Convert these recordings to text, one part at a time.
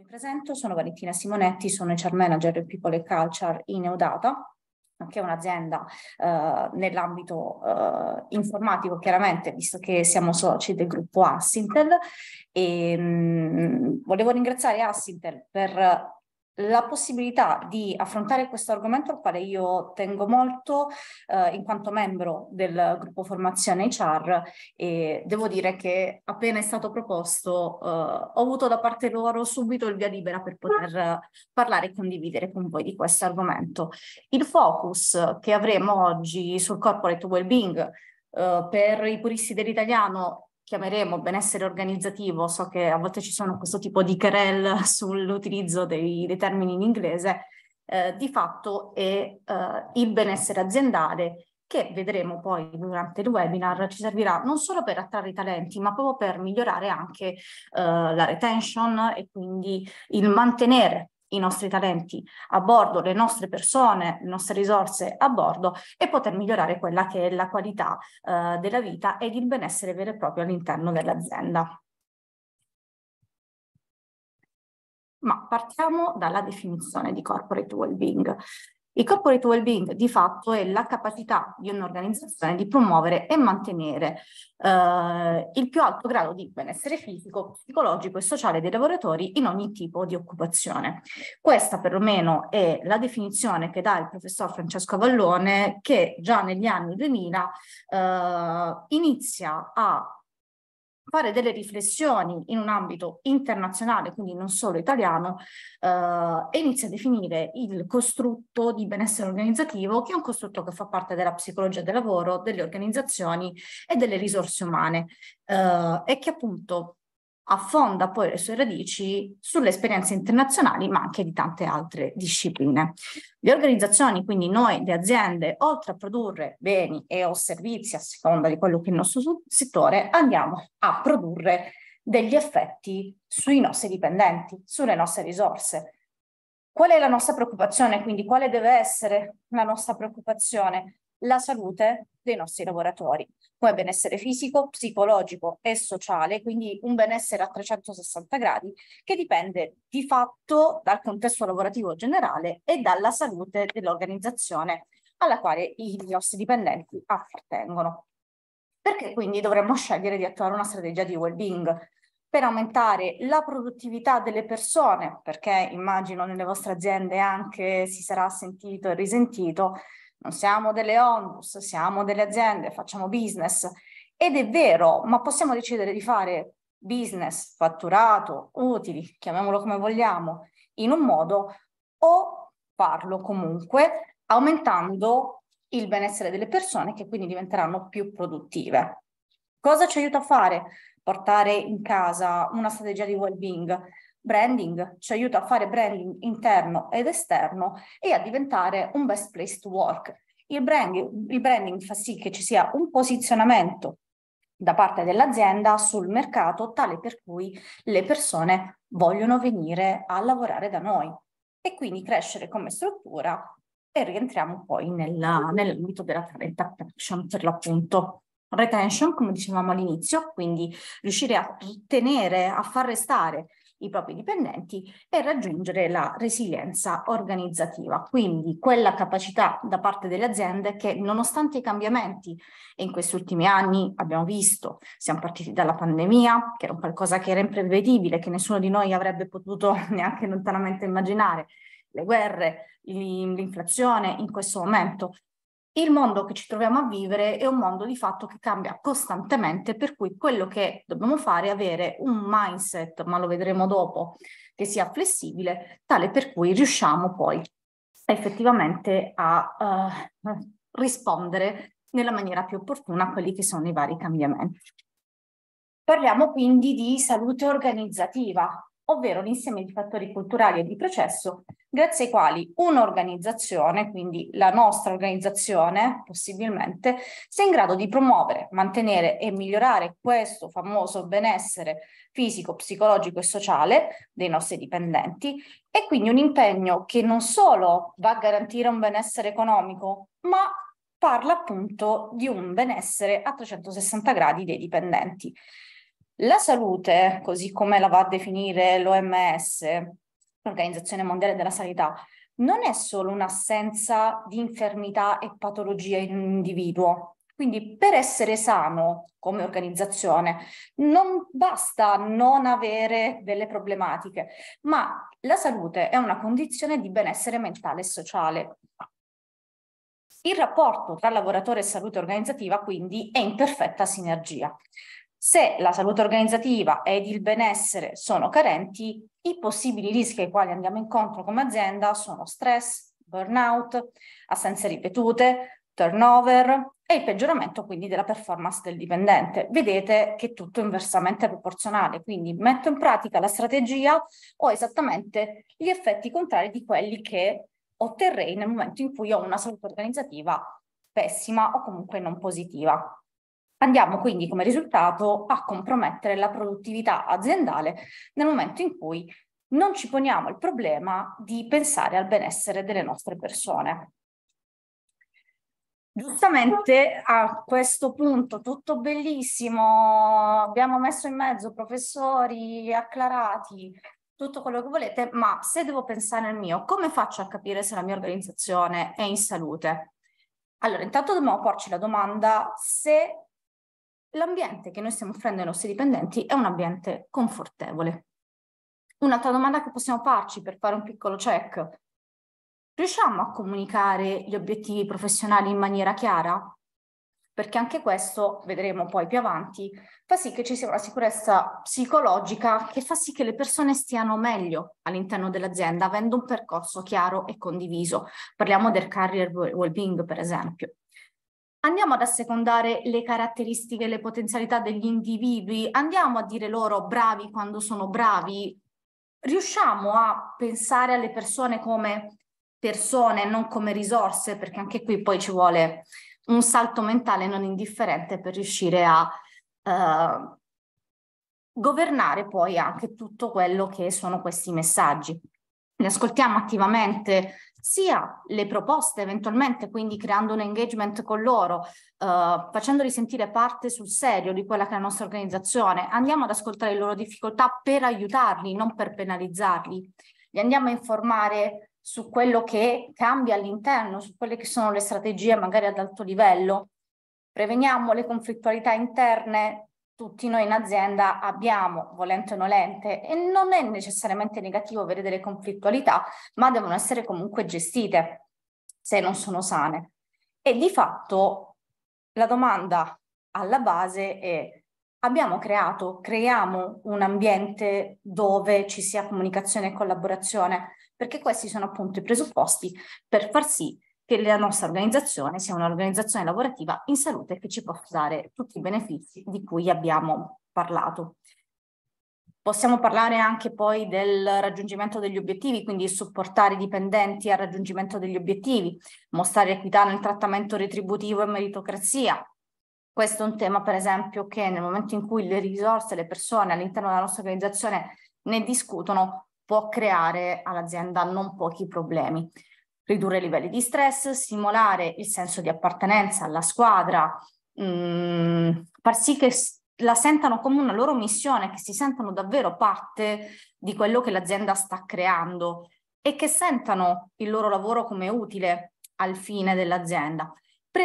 mi presento, sono Valentina Simonetti, sono HR Manager del People Culture in Eudata, che è un'azienda eh, nell'ambito eh, informatico, chiaramente, visto che siamo soci del gruppo Assintel. E, mh, mm, volevo ringraziare Assintel per la possibilità di affrontare questo argomento al quale io tengo molto eh, in quanto membro del gruppo formazione HR e devo dire che appena è stato proposto eh, ho avuto da parte loro subito il via libera per poter parlare e condividere con voi di questo argomento. Il focus che avremo oggi sul corporate well-being eh, per i puristi dell'italiano chiameremo benessere organizzativo, so che a volte ci sono questo tipo di querel sull'utilizzo dei, dei, termini in inglese, eh, di fatto è eh, il benessere aziendale che vedremo poi durante il webinar ci servirà non solo per attrarre i talenti, ma proprio per migliorare anche eh, la retention e quindi il mantenere i nostri talenti a bordo, le nostre persone, le nostre risorse a bordo e poter migliorare quella che è la qualità eh, della vita ed il benessere vero e proprio all'interno dell'azienda. Ma partiamo dalla definizione di corporate well-being. Il corporate well-being di fatto è la capacità di un'organizzazione di promuovere e mantenere eh, il più alto grado di benessere fisico, psicologico e sociale dei lavoratori in ogni tipo di occupazione. Questa perlomeno è la definizione che dà il professor Francesco Vallone che già negli anni 2000 eh, inizia a fare delle riflessioni in un ambito internazionale, quindi non solo italiano, eh, e inizia a definire il costrutto di benessere organizzativo, che è un costrutto che fa parte della psicologia del lavoro, delle organizzazioni e delle risorse umane, eh, e che appunto affonda poi le sue radici sulle esperienze internazionali, ma anche di tante altre discipline. Le organizzazioni, quindi noi, le aziende, oltre a produrre beni e o servizi a seconda di quello che è il nostro settore, andiamo a produrre degli effetti sui nostri dipendenti, sulle nostre risorse. Qual è la nostra preoccupazione? Quindi quale deve essere la nostra preoccupazione? la salute dei nostri lavoratori, come benessere fisico, psicologico e sociale, quindi un benessere a 360 gradi che dipende di fatto dal contesto lavorativo generale e dalla salute dell'organizzazione alla quale i nostri dipendenti appartengono. Perché quindi dovremmo scegliere di attuare una strategia di well-being per aumentare la produttività delle persone, perché immagino nelle vostre aziende anche si sarà sentito e risentito non siamo delle onlus, siamo delle aziende, facciamo business. Ed è vero, ma possiamo decidere di fare business, fatturato, utili, chiamiamolo come vogliamo, in un modo o farlo comunque aumentando il benessere delle persone che quindi diventeranno più produttive. Cosa ci aiuta a fare? Portare in casa una strategia di well-being, branding, ci aiuta a fare branding interno ed esterno e a diventare un best place to work. Il branding, il branding fa sì che ci sia un posizionamento da parte dell'azienda sul mercato tale per cui le persone vogliono venire a lavorare da noi e quindi crescere come struttura e rientriamo poi nella, nell'ambito della talent attraction per l'appunto. Retention, come dicevamo all'inizio, quindi riuscire a tenere, a far restare i propri dipendenti e raggiungere la resilienza organizzativa, quindi quella capacità da parte delle aziende che nonostante i cambiamenti, in questi ultimi anni abbiamo visto, siamo partiti dalla pandemia, che era qualcosa che era imprevedibile, che nessuno di noi avrebbe potuto neanche lontanamente immaginare, le guerre, l'inflazione in questo momento, il mondo che ci troviamo a vivere è un mondo di fatto che cambia costantemente, per cui quello che dobbiamo fare è avere un mindset, ma lo vedremo dopo, che sia flessibile, tale per cui riusciamo poi effettivamente a uh, rispondere nella maniera più opportuna a quelli che sono i vari cambiamenti. Parliamo quindi di salute organizzativa, ovvero l'insieme di fattori culturali e di processo grazie ai quali un'organizzazione, quindi la nostra organizzazione possibilmente, sia in grado di promuovere, mantenere e migliorare questo famoso benessere fisico, psicologico e sociale dei nostri dipendenti e quindi un impegno che non solo va a garantire un benessere economico, ma parla appunto di un benessere a 360 gradi dei dipendenti. La salute, così come la va a definire l'OMS, l'Organizzazione Mondiale della Sanità, non è solo un'assenza di infermità e patologia in un individuo. Quindi per essere sano come organizzazione non basta non avere delle problematiche, ma la salute è una condizione di benessere mentale e sociale. Il rapporto tra lavoratore e salute organizzativa quindi è in perfetta sinergia. Se la salute organizzativa ed il benessere sono carenti, i possibili rischi ai quali andiamo incontro come azienda sono stress, burnout, assenze ripetute, turnover e il peggioramento quindi della performance del dipendente. Vedete che tutto inversamente proporzionale, quindi metto in pratica la strategia, ho esattamente gli effetti contrari di quelli che otterrei nel momento in cui ho una salute organizzativa pessima o comunque non positiva. Andiamo quindi come risultato a compromettere la produttività aziendale nel momento in cui non ci poniamo il problema di pensare al benessere delle nostre persone. Giustamente a questo punto, tutto bellissimo, abbiamo messo in mezzo professori acclarati, tutto quello che volete, ma se devo pensare al mio, come faccio a capire se la mia organizzazione è in salute? Allora, intanto dobbiamo porci la domanda se l'ambiente che noi stiamo offrendo ai nostri dipendenti è un ambiente confortevole. Un'altra domanda che possiamo farci per fare un piccolo check. Riusciamo a comunicare gli obiettivi professionali in maniera chiara? Perché anche questo, vedremo poi più avanti, fa sì che ci sia una sicurezza psicologica che fa sì che le persone stiano meglio all'interno dell'azienda, avendo un percorso chiaro e condiviso. Parliamo del career well-being, per esempio andiamo ad assecondare le caratteristiche e le potenzialità degli individui, andiamo a dire loro bravi quando sono bravi, riusciamo a pensare alle persone come persone, non come risorse, perché anche qui poi ci vuole un salto mentale non indifferente per riuscire a eh, governare poi anche tutto quello che sono questi messaggi. Ne ascoltiamo attivamente sia le proposte eventualmente, quindi creando un engagement con loro, eh, facendoli sentire parte sul serio di quella che è la nostra organizzazione. Andiamo ad ascoltare le loro difficoltà per aiutarli, non per penalizzarli. Li andiamo a informare su quello che cambia all'interno, su quelle che sono le strategie magari ad alto livello. Preveniamo le conflittualità interne tutti noi in azienda abbiamo, volente o nolente, e non è necessariamente negativo avere delle conflittualità, ma devono essere comunque gestite se non sono sane. E di fatto la domanda alla base è abbiamo creato, creiamo un ambiente dove ci sia comunicazione e collaborazione, perché questi sono appunto i presupposti per far sì che la nostra organizzazione sia un'organizzazione lavorativa in salute che ci possa dare tutti i benefici di cui abbiamo parlato. Possiamo parlare anche poi del raggiungimento degli obiettivi, quindi supportare i dipendenti al raggiungimento degli obiettivi, mostrare equità nel trattamento retributivo e meritocrazia. Questo è un tema, per esempio, che nel momento in cui le risorse, le persone all'interno della nostra organizzazione ne discutono, può creare all'azienda non pochi problemi ridurre i livelli di stress, stimolare il senso di appartenenza alla squadra, mh, mm, far sì che la sentano come una loro missione, che si sentano davvero parte di quello che l'azienda sta creando e che sentano il loro lavoro come utile al fine dell'azienda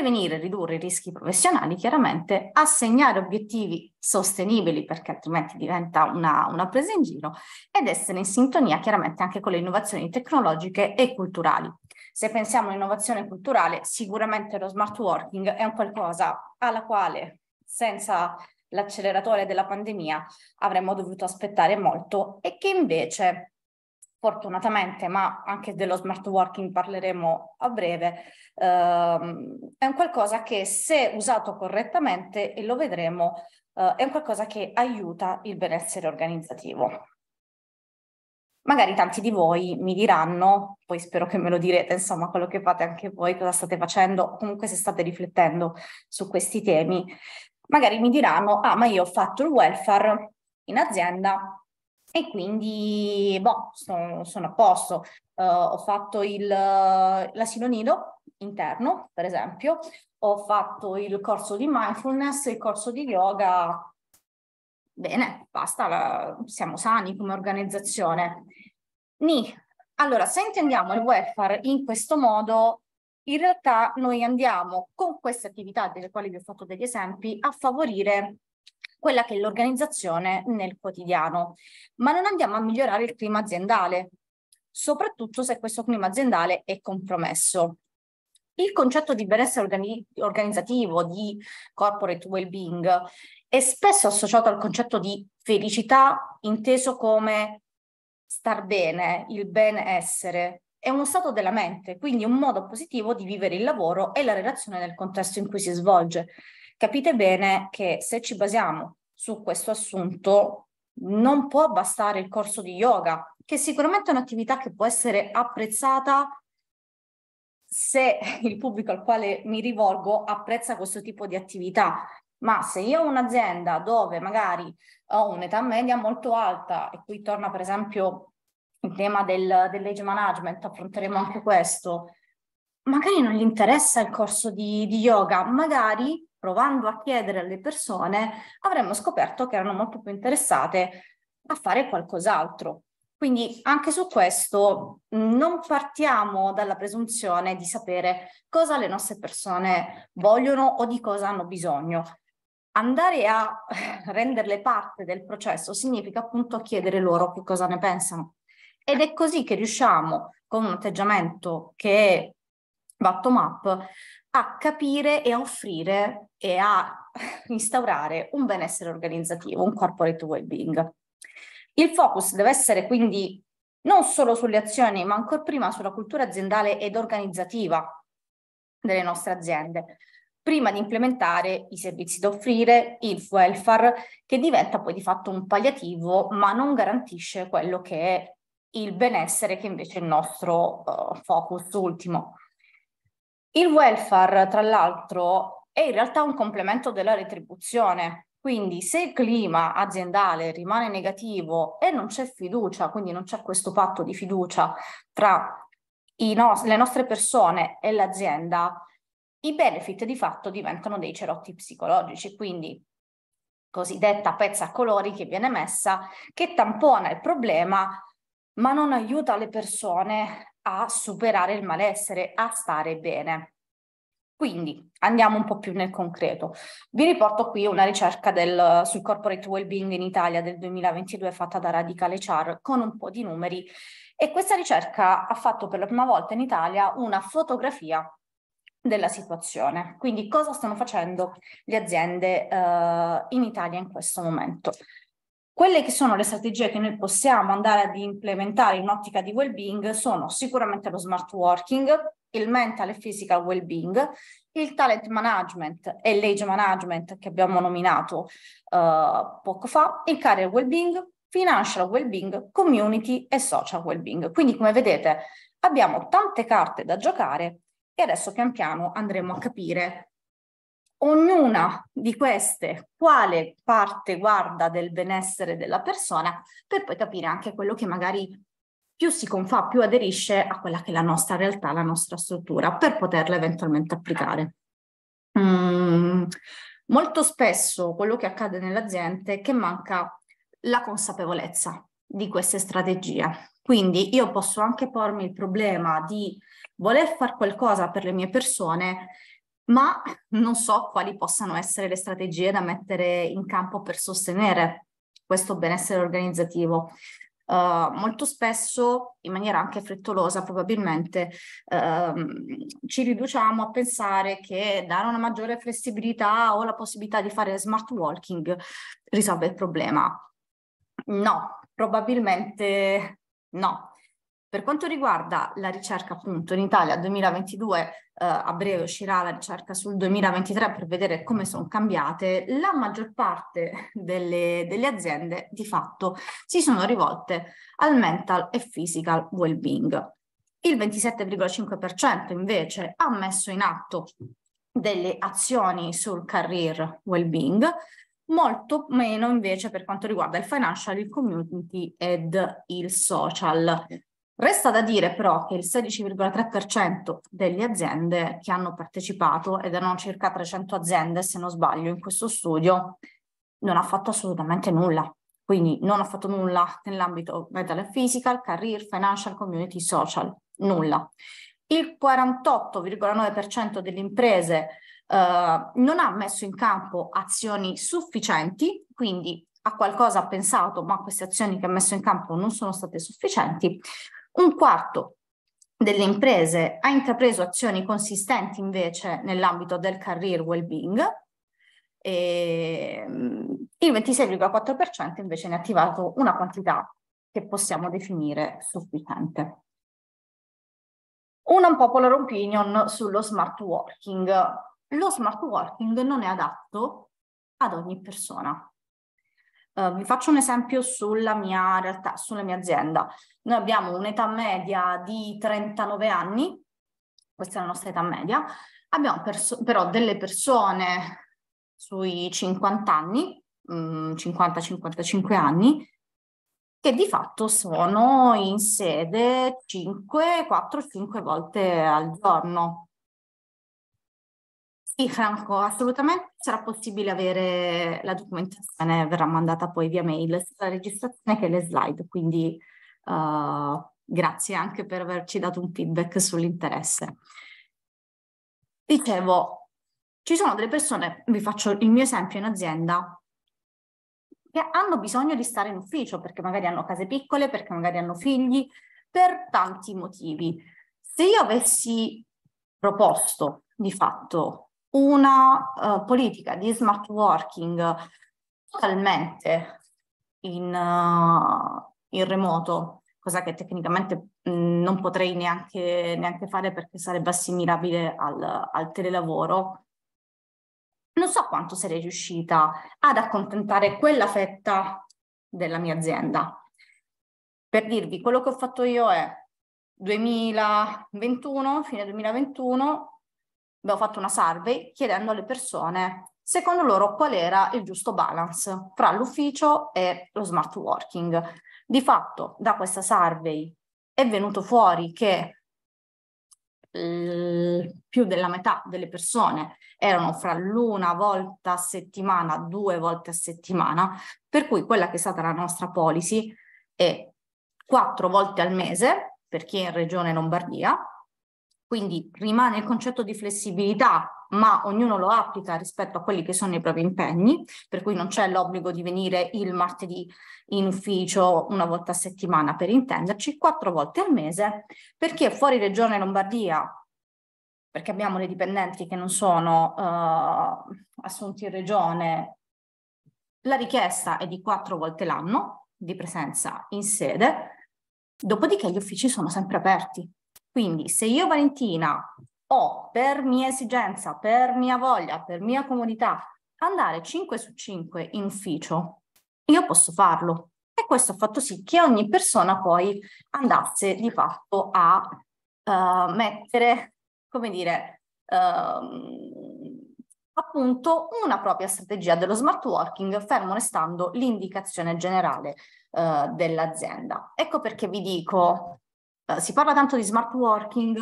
prevenire e ridurre i rischi professionali, chiaramente assegnare obiettivi sostenibili perché altrimenti diventa una, una, presa in giro ed essere in sintonia chiaramente anche con le innovazioni tecnologiche e culturali. Se pensiamo all'innovazione culturale, sicuramente lo smart working è un qualcosa alla quale senza l'acceleratore della pandemia avremmo dovuto aspettare molto e che invece fortunatamente, ma anche dello smart working parleremo a breve, ehm, è un qualcosa che se usato correttamente, e lo vedremo, eh, è un qualcosa che aiuta il benessere organizzativo. Magari tanti di voi mi diranno, poi spero che me lo direte, insomma, quello che fate anche voi, cosa state facendo, comunque se state riflettendo su questi temi, magari mi diranno, ah, ma io ho fatto il welfare in azienda, e quindi boh, sono, sono a posto. Uh, ho fatto il, eh, l'asilo nido interno, per esempio, ho fatto il corso di mindfulness, il corso di yoga. Bene, basta, la, siamo sani come organizzazione. Ni, allora, se intendiamo il welfare in questo modo, in realtà noi andiamo con queste attività delle quali vi ho fatto degli esempi a favorire quella che è l'organizzazione nel quotidiano, ma non andiamo a migliorare il clima aziendale, soprattutto se questo clima aziendale è compromesso. Il concetto di benessere organi- organizzativo, di corporate well-being, è spesso associato al concetto di felicità inteso come star bene, il benessere. È uno stato della mente, quindi un modo positivo di vivere il lavoro e la relazione nel contesto in cui si svolge. Capite bene che se ci basiamo su questo assunto non può bastare il corso di yoga, che sicuramente è un'attività che può essere apprezzata se il pubblico al quale mi rivolgo apprezza questo tipo di attività. Ma se io ho un'azienda dove magari ho un'età media molto alta, e qui torna per esempio il tema del, dell'age management, affronteremo anche questo, magari non gli interessa il corso di, di yoga, magari provando a chiedere alle persone, avremmo scoperto che erano molto più interessate a fare qualcos'altro. Quindi anche su questo non partiamo dalla presunzione di sapere cosa le nostre persone vogliono o di cosa hanno bisogno. Andare a renderle parte del processo significa appunto chiedere loro che cosa ne pensano. Ed è così che riusciamo, con un atteggiamento che bottom up a capire e a offrire e a instaurare un benessere organizzativo, un corporate well-being. Il focus deve essere quindi non solo sulle azioni, ma ancor prima sulla cultura aziendale ed organizzativa delle nostre aziende, prima di implementare i servizi da offrire, il welfare, che diventa poi di fatto un palliativo, ma non garantisce quello che è il benessere, che invece è il nostro uh, focus ultimo. Il welfare, tra l'altro, è in realtà un complemento della retribuzione. Quindi se il clima aziendale rimane negativo e non c'è fiducia, quindi non c'è questo patto di fiducia tra no- le nostre persone e l'azienda, i benefit di fatto diventano dei cerotti psicologici, quindi cosiddetta pezza a colori che viene messa, che tampona il problema ma non aiuta le persone a superare il malessere, a stare bene. Quindi andiamo un po' più nel concreto. Vi riporto qui una ricerca del, sul corporate well-being in Italia del 2022 fatta da Radicale Char con un po' di numeri e questa ricerca ha fatto per la prima volta in Italia una fotografia della situazione. Quindi cosa stanno facendo le aziende eh, in Italia in questo momento? Quelle che sono le strategie che noi possiamo andare ad implementare in ottica di well-being sono sicuramente lo smart working, il mental e physical well-being, il talent management e l'age management che abbiamo nominato uh, poco fa, il career well-being, financial well-being, community e social well-being. Quindi come vedete abbiamo tante carte da giocare e adesso pian piano andremo a capire ognuna di queste quale parte guarda del benessere della persona per poi capire anche quello che magari più si confà, più aderisce a quella che è la nostra realtà, la nostra struttura, per poterla eventualmente applicare. Mm, molto spesso quello che accade nell'azienda è che manca la consapevolezza di queste strategie. Quindi io posso anche pormi il problema di voler fare qualcosa per le mie persone ma non so quali possano essere le strategie da mettere in campo per sostenere questo benessere organizzativo. Uh, molto spesso, in maniera anche frettolosa probabilmente, uh, ci riduciamo a pensare che dare una maggiore flessibilità o la possibilità di fare smart walking risolve il problema. No, probabilmente no, per quanto riguarda la ricerca appunto in Italia 2022, eh, a breve uscirà la ricerca sul 2023 per vedere come sono cambiate, la maggior parte delle, delle aziende di fatto si sono rivolte al mental e physical well-being. Il 27,5% invece ha messo in atto delle azioni sul career well-being, molto meno invece per quanto riguarda il financial, il community ed il social. Resta da dire però che il 16,3% delle aziende che hanno partecipato, ed erano circa 300 aziende se non sbaglio in questo studio, non ha fatto assolutamente nulla. Quindi non ha fatto nulla nell'ambito mental and physical, career, financial, community, social, nulla. Il 48,9% delle imprese eh, non ha messo in campo azioni sufficienti, quindi a qualcosa ha pensato, ma queste azioni che ha messo in campo non sono state sufficienti. Un quarto delle imprese ha intrapreso azioni consistenti invece nell'ambito del career well-being e ehm, il 26,4% invece ne ha attivato una quantità che possiamo definire sufficiente. Una popular opinion sullo smart working. Lo smart working non è adatto ad ogni persona. Uh, vi faccio un esempio sulla mia realtà, sulla mia azienda. Noi abbiamo un'età media di 39 anni, questa è la nostra età media, abbiamo perso- però delle persone sui 50 anni, 50-55 mm, anni, che di fatto sono in sede 5, 4, 5 volte al giorno. Sì, Franco, assolutamente sarà possibile avere la documentazione, verrà mandata poi via mail, sia la registrazione che le slide, quindi uh, grazie anche per averci dato un feedback sull'interesse. Dicevo, ci sono delle persone, vi faccio il mio esempio in azienda, che hanno bisogno di stare in ufficio perché magari hanno case piccole, perché magari hanno figli, per tanti motivi. Se io avessi proposto di fatto una uh, politica di smart working totalmente in, uh, in remoto, cosa che tecnicamente mh, mm, non potrei neanche, neanche, fare perché sarebbe assimilabile al, al, telelavoro. Non so quanto sarei riuscita ad accontentare quella fetta della mia azienda. Per dirvi, quello che ho fatto io è 2021, fine 2021, abbiamo fatto una survey chiedendo alle persone secondo loro qual era il giusto balance fra l'ufficio e lo smart working. Di fatto da questa survey è venuto fuori che più della metà delle persone erano fra l'una volta a settimana, due volte a settimana, per cui quella che è stata la nostra policy è quattro volte al mese per chi è in regione Lombardia, quindi rimane il concetto di flessibilità, ma ognuno lo applica rispetto a quelli che sono i propri impegni, per cui non c'è l'obbligo di venire il martedì in ufficio una volta a settimana, per intenderci, quattro volte al mese, perché fuori regione Lombardia perché abbiamo le dipendenti che non sono uh, assunti in regione, la richiesta è di quattro volte l'anno di presenza in sede, dopodiché gli uffici sono sempre aperti, quindi se io Valentina ho per mia esigenza, per mia voglia, per mia comodità andare 5 su 5 in ufficio, io posso farlo. E questo ha fatto sì che ogni persona poi andasse di fatto a uh, mettere, come dire, uh, appunto una propria strategia dello smart working, fermo restando l'indicazione generale uh, dell'azienda. Ecco perché vi dico eh, si parla tanto di smart working,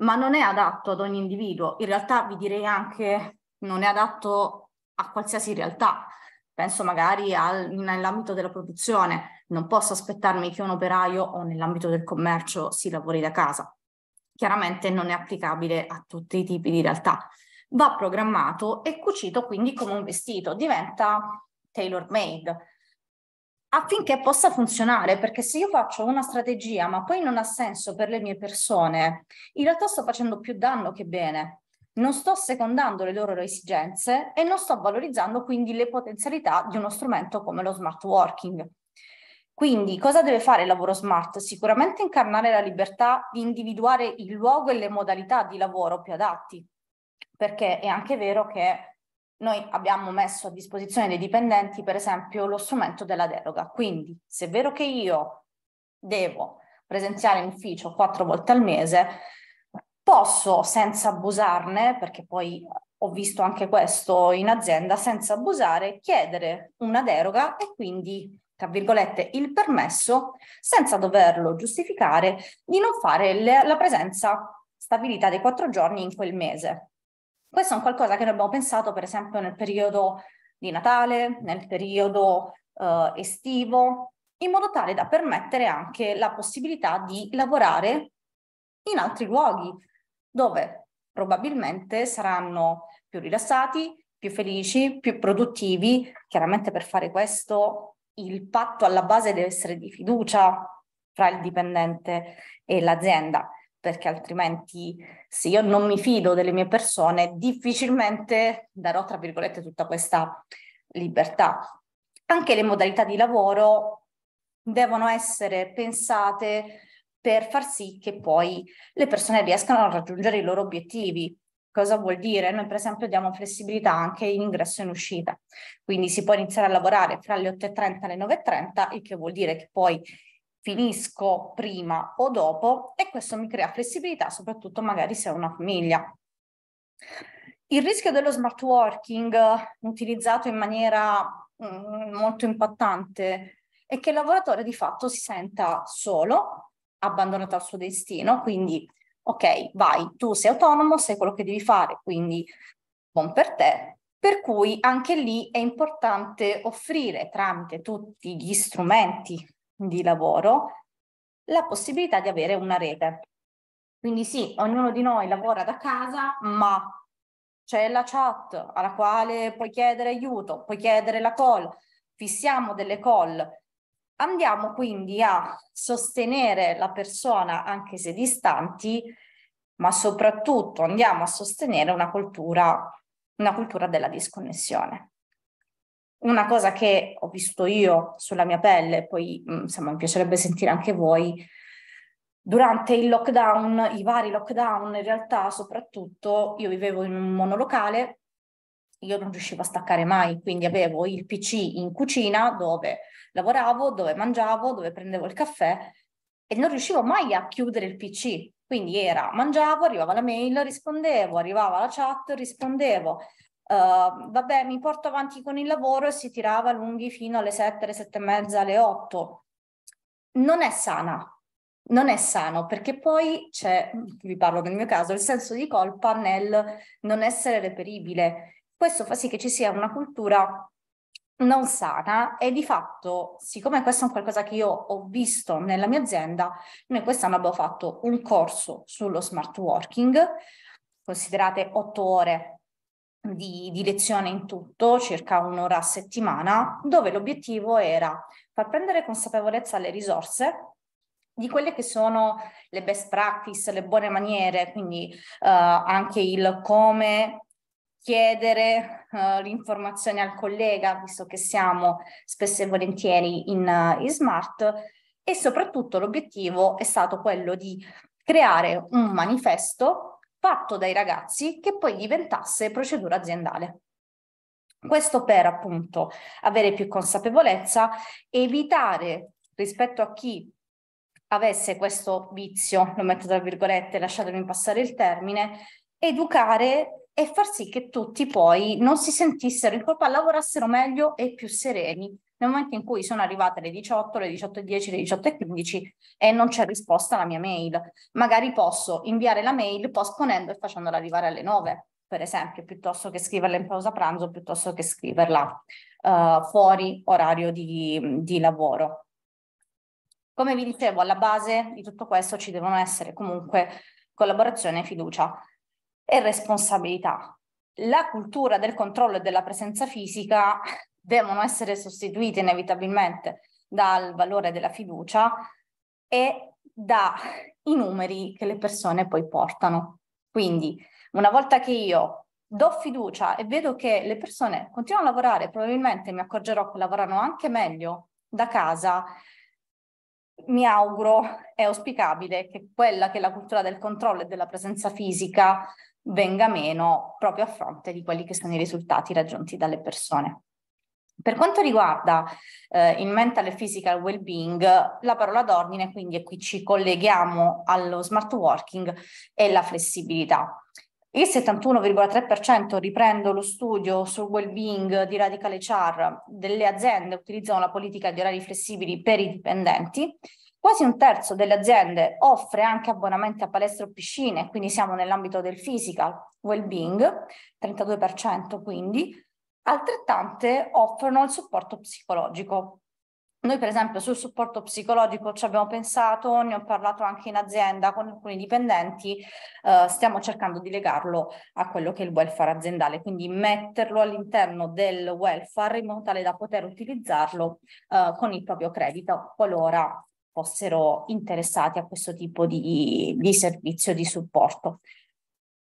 ma non è adatto ad ogni individuo. In realtà vi direi anche non è adatto a qualsiasi realtà. Penso magari al, nell'ambito della produzione, non posso aspettarmi che un operaio o nell'ambito del commercio si lavori da casa. Chiaramente non è applicabile a tutti i tipi di realtà. Va programmato e cucito quindi come un vestito, diventa tailor made affinché possa funzionare, perché se io faccio una strategia ma poi non ha senso per le mie persone, in realtà sto facendo più danno che bene. Non sto secondando le loro esigenze e non sto valorizzando quindi le potenzialità di uno strumento come lo smart working. Quindi cosa deve fare il lavoro smart? Sicuramente incarnare la libertà di individuare il luogo e le modalità di lavoro più adatti, perché è anche vero che noi abbiamo messo a disposizione dei dipendenti, per esempio, lo strumento della deroga. Quindi, se è vero che io devo presenziare in ufficio quattro volte al mese, posso, senza abusarne, perché poi ho visto anche questo in azienda, senza abusare, chiedere una deroga e quindi, tra virgolette, il permesso, senza doverlo giustificare, di non fare le, la presenza stabilita dei quattro giorni in quel mese. Questo è un qualcosa che noi abbiamo pensato per esempio nel periodo di Natale, nel periodo eh, estivo, in modo tale da permettere anche la possibilità di lavorare in altri luoghi dove probabilmente saranno più rilassati, più felici, più produttivi. Chiaramente per fare questo il patto alla base deve essere di fiducia tra il dipendente e l'azienda perché altrimenti se io non mi fido delle mie persone difficilmente darò, tra virgolette, tutta questa libertà. Anche le modalità di lavoro devono essere pensate per far sì che poi le persone riescano a raggiungere i loro obiettivi. Cosa vuol dire? Noi per esempio diamo flessibilità anche in ingresso e in uscita, quindi si può iniziare a lavorare fra le 8.30 e le 9.30, il che vuol dire che poi finisco prima o dopo e questo mi crea flessibilità, soprattutto magari se ho una famiglia. Il rischio dello smart working eh, utilizzato in maniera mm, molto impattante è che il lavoratore di fatto si senta solo, abbandonato al suo destino, quindi ok, vai, tu sei autonomo, sai quello che devi fare, quindi buon per te, per cui anche lì è importante offrire tramite tutti gli strumenti di lavoro, la possibilità di avere una rete. Quindi sì, ognuno di noi lavora da casa, ma c'è la chat alla quale puoi chiedere aiuto, puoi chiedere la call, fissiamo delle call. Andiamo quindi a sostenere la persona anche se distanti, ma soprattutto andiamo a sostenere una cultura, una cultura della disconnessione una cosa che ho visto io sulla mia pelle, poi mm, insomma mi piacerebbe sentire anche voi, durante il lockdown, i vari lockdown in realtà soprattutto io vivevo in un monolocale, io non riuscivo a staccare mai, quindi avevo il PC in cucina dove lavoravo, dove mangiavo, dove prendevo il caffè e non riuscivo mai a chiudere il PC. Quindi era, mangiavo, arrivava la mail, rispondevo, arrivava la chat, rispondevo, uh, vabbè mi porto avanti con il lavoro e si tirava lunghi fino alle 7, alle 7 e mezza, alle 8. Non è sana, non è sano perché poi c'è, vi parlo nel mio caso, il senso di colpa nel non essere reperibile. Questo fa sì che ci sia una cultura non sana e di fatto, siccome questo è un qualcosa che io ho visto nella mia azienda, noi quest'anno abbiamo fatto un corso sullo smart working, considerate otto ore di, di lezione in tutto, circa un'ora a settimana, dove l'obiettivo era far prendere consapevolezza alle risorse di quelle che sono le best practice, le buone maniere, quindi uh, anche il come chiedere uh, l'informazione al collega, visto che siamo spesso e volentieri in, uh, in smart, e soprattutto l'obiettivo è stato quello di creare un manifesto fatto dai ragazzi che poi diventasse procedura aziendale. Questo per appunto avere più consapevolezza, evitare rispetto a chi avesse questo vizio, lo metto tra virgolette, lasciatemi passare il termine, educare e far sì che tutti poi non si sentissero in colpa, lavorassero meglio e più sereni nel momento in cui sono arrivate le 18, le 18.10, le 18.15 e non c'è risposta alla mia mail, magari posso inviare la mail posponendo e facendola arrivare alle 9 per esempio, piuttosto che scriverla in pausa pranzo, piuttosto che scriverla uh, fuori orario di, di, lavoro. Come vi dicevo, alla base di tutto questo ci devono essere comunque collaborazione, fiducia e responsabilità. La cultura del controllo e della presenza fisica devono essere sostituite inevitabilmente dal valore della fiducia e dai numeri che le persone poi portano. Quindi una volta che io do fiducia e vedo che le persone continuano a lavorare, probabilmente mi accorgerò che lavorano anche meglio da casa, mi auguro, è auspicabile che quella che è la cultura del controllo e della presenza fisica venga meno proprio a fronte di quelli che sono i risultati raggiunti dalle persone. Per quanto riguarda eh, il mental e physical well-being, la parola d'ordine quindi e qui ci colleghiamo allo smart working è la flessibilità. Il 71,3% riprendo lo studio sul well-being di Radical HR delle aziende utilizzano la politica di orari flessibili per i dipendenti. Quasi un terzo delle aziende offre anche abbonamenti a palestre o piscine, quindi siamo nell'ambito del physical well-being, 32% quindi altrettante offrono il supporto psicologico. Noi per esempio sul supporto psicologico ci abbiamo pensato, ne ho parlato anche in azienda con alcuni dipendenti, eh, stiamo cercando di legarlo a quello che è il welfare aziendale, quindi metterlo all'interno del welfare in modo tale da poter utilizzarlo eh, con il proprio credito qualora fossero interessati a questo tipo di, di servizio di supporto.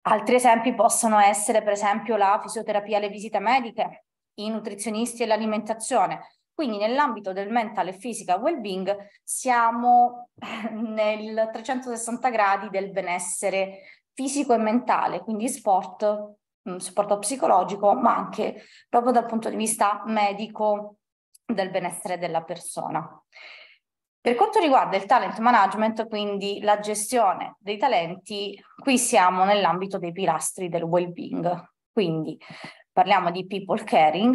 Altri esempi possono essere per esempio la fisioterapia, le visite mediche, i nutrizionisti e l'alimentazione. Quindi nell'ambito del mental e fisica well-being siamo eh, nel 360 gradi del benessere fisico e mentale, quindi sport, mm, supporto psicologico, ma anche proprio dal punto di vista medico del benessere della persona. Per quanto riguarda il talent management, quindi la gestione dei talenti, qui siamo nell'ambito dei pilastri del well-being. Quindi parliamo di people caring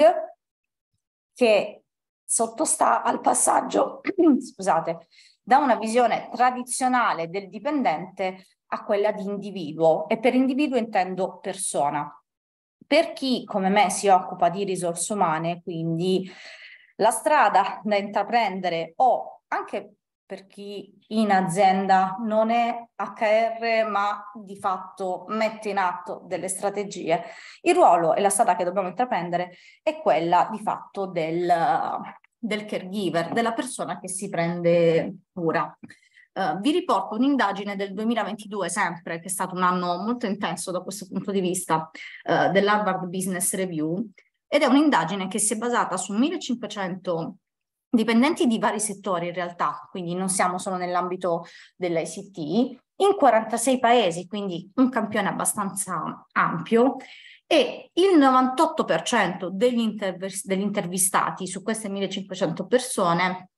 che sottostà al passaggio, scusate, da una visione tradizionale del dipendente a quella di individuo e per individuo intendo persona. Per chi come me si occupa di risorse umane, quindi la strada da intraprendere o anche per chi in azienda non è HR ma di fatto mette in atto delle strategie, il ruolo e la strada che dobbiamo intraprendere è quella di fatto del, del caregiver, della persona che si prende cura. Uh, vi riporto un'indagine del 2022, sempre che è stato un anno molto intenso da questo punto di vista, uh, dell'Harvard Business Review, ed è un'indagine che si è basata su 1500 dipendenti di vari settori in realtà, quindi non siamo solo nell'ambito dell'ICT, in 46 paesi, quindi un campione abbastanza ampio e il 98% degli, interv- degli intervistati su queste 1500 persone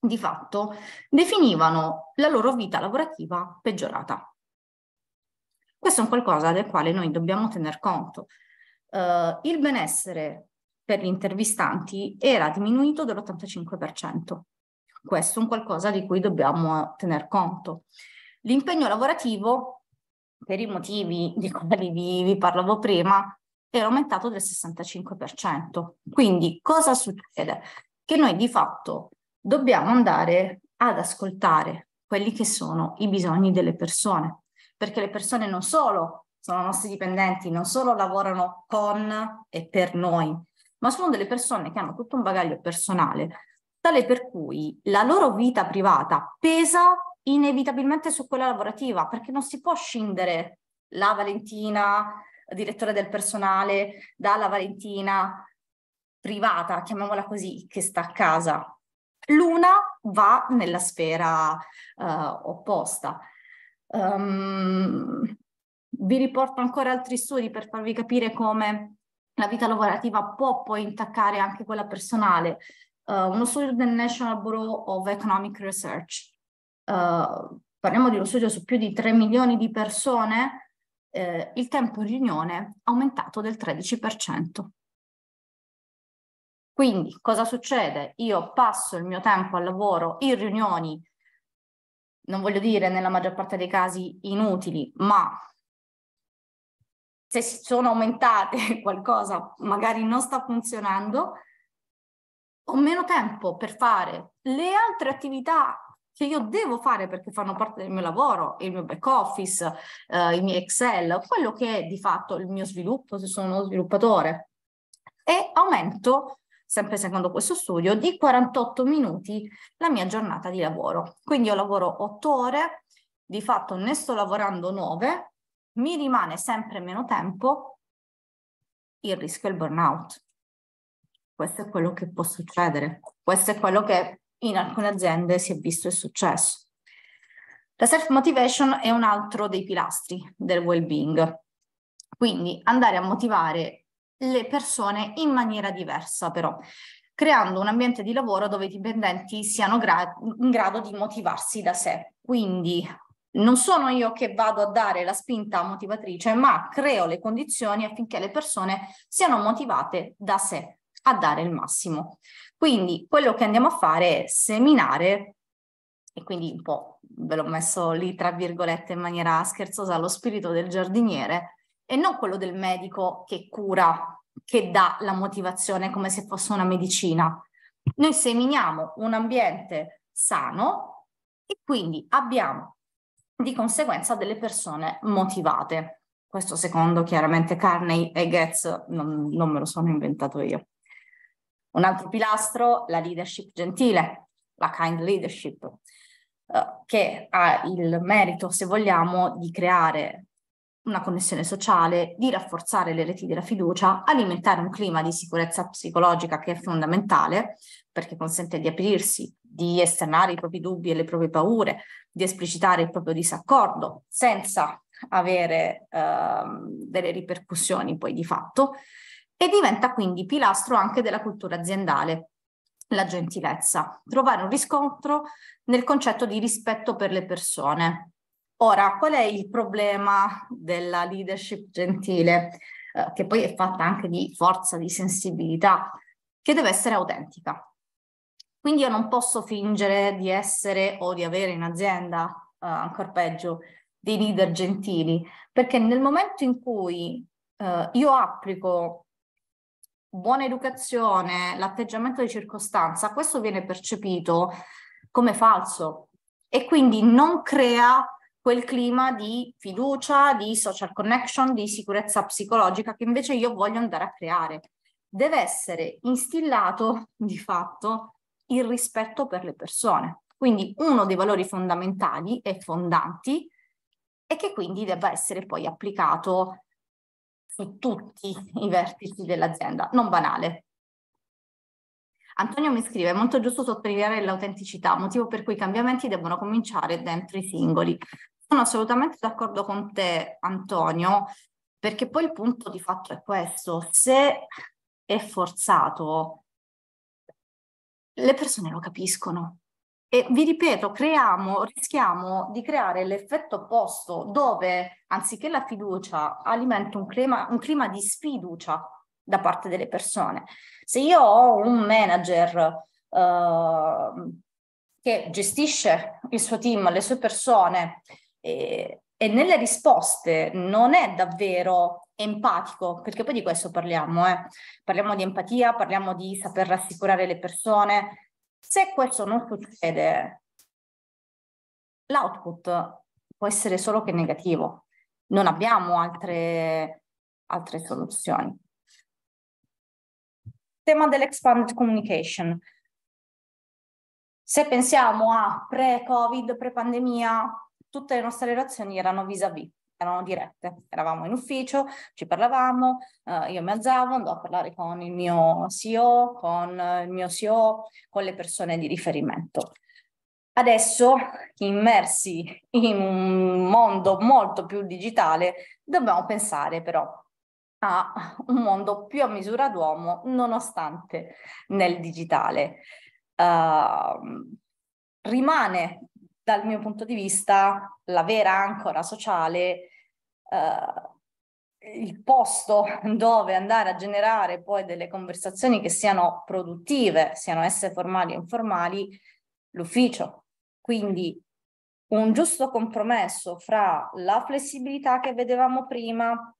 di fatto definivano la loro vita lavorativa peggiorata. Questo è un qualcosa del quale noi dobbiamo tener conto. Uh, il benessere per gli intervistanti era diminuito dell'85%. Questo è un qualcosa di cui dobbiamo tener conto. L'impegno lavorativo, per i motivi di cui vi, vi parlavo prima, era aumentato del 65%. Quindi cosa succede? Che noi di fatto dobbiamo andare ad ascoltare quelli che sono i bisogni delle persone, perché le persone non solo sono nostri dipendenti, non solo lavorano con e per noi, ma sono delle persone che hanno tutto un bagaglio personale, tale per cui la loro vita privata pesa inevitabilmente su quella lavorativa, perché non si può scindere la Valentina, direttore del personale, dalla Valentina privata, chiamiamola così, che sta a casa. L'una va nella sfera uh, opposta. Um, vi riporto ancora altri studi per farvi capire come la vita lavorativa può poi intaccare anche quella personale. Uh, uno studio del National Bureau of Economic Research, uh, parliamo di uno studio su più di 3 milioni di persone, eh, il tempo in riunione è aumentato del 13%. Quindi cosa succede? Io passo il mio tempo al lavoro in riunioni, non voglio dire nella maggior parte dei casi inutili, ma se sono aumentate qualcosa magari non sta funzionando, ho meno tempo per fare le altre attività che io devo fare perché fanno parte del mio lavoro, il mio back office, eh, i miei Excel, quello che è di fatto il mio sviluppo se sono uno sviluppatore. E aumento, sempre secondo questo studio, di 48 minuti la mia giornata di lavoro. Quindi io lavoro 8 ore, di fatto ne sto lavorando 9 mi rimane sempre meno tempo, il rischio è il burnout. Questo è quello che può succedere, questo è quello che in alcune aziende si è visto e successo. La self-motivation è un altro dei pilastri del well-being, quindi andare a motivare le persone in maniera diversa però, creando un ambiente di lavoro dove i dipendenti siano gra- in grado di motivarsi da sé. Quindi non sono io che vado a dare la spinta motivatrice, ma creo le condizioni affinché le persone siano motivate da sé a dare il massimo. Quindi quello che andiamo a fare è seminare, e quindi un po' ve l'ho messo lì tra virgolette in maniera scherzosa, lo spirito del giardiniere e non quello del medico che cura, che dà la motivazione come se fosse una medicina. Noi seminiamo un ambiente sano e quindi abbiamo di conseguenza delle persone motivate. Questo secondo chiaramente Carney e Goetz, non, non me lo sono inventato io. Un altro pilastro, la leadership gentile, la kind leadership, eh, che ha il merito, se vogliamo, di creare una connessione sociale, di rafforzare le reti della fiducia, alimentare un clima di sicurezza psicologica che è fondamentale perché consente di aprirsi, di esternare i propri dubbi e le proprie paure, di esplicitare il proprio disaccordo senza avere eh, delle ripercussioni poi di fatto e diventa quindi pilastro anche della cultura aziendale, la gentilezza, trovare un riscontro nel concetto di rispetto per le persone, Ora, qual è il problema della leadership gentile, eh, che poi è fatta anche di forza, di sensibilità, che deve essere autentica. Quindi io non posso fingere di essere o di avere in azienda, eh, ancora peggio, dei leader gentili, perché nel momento in cui eh, io applico buona educazione, l'atteggiamento di circostanza, questo viene percepito come falso e quindi non crea quel clima di fiducia, di social connection, di sicurezza psicologica che invece io voglio andare a creare. Deve essere instillato di fatto il rispetto per le persone. Quindi uno dei valori fondamentali e fondanti e che quindi debba essere poi applicato su tutti i vertici dell'azienda, non banale. Antonio mi scrive, è molto giusto sottolineare l'autenticità, motivo per cui i cambiamenti devono cominciare dentro i singoli. Sono assolutamente d'accordo con te, Antonio, perché poi il punto di fatto è questo. Se è forzato, le persone lo capiscono. E vi ripeto, creiamo, rischiamo di creare l'effetto opposto dove anziché la fiducia alimenta un clima, un clima di sfiducia da parte delle persone. Se io ho un manager eh, che gestisce il suo team, le sue persone e, e nelle risposte non è davvero empatico, perché poi di questo parliamo, eh. parliamo di empatia, parliamo di saper rassicurare le persone. Se questo non succede, l'output può essere solo che negativo, non abbiamo altre, altre soluzioni. Tema dell'expanded communication. Se pensiamo a pre-Covid, pre-pandemia, tutte le nostre relazioni erano vis-à-vis, erano dirette, eravamo in ufficio, ci parlavamo, eh, io mi alzavo, andavo a parlare con il mio CEO, con il mio CEO, con le persone di riferimento. Adesso, immersi in un mondo molto più digitale, dobbiamo pensare però a un mondo più a misura d'uomo, nonostante nel digitale. Uh, rimane dal mio punto di vista, la vera ancora sociale, eh, il posto dove andare a generare poi delle conversazioni che siano produttive, siano esse formali o informali, l'ufficio. Quindi un giusto compromesso fra la flessibilità che vedevamo prima,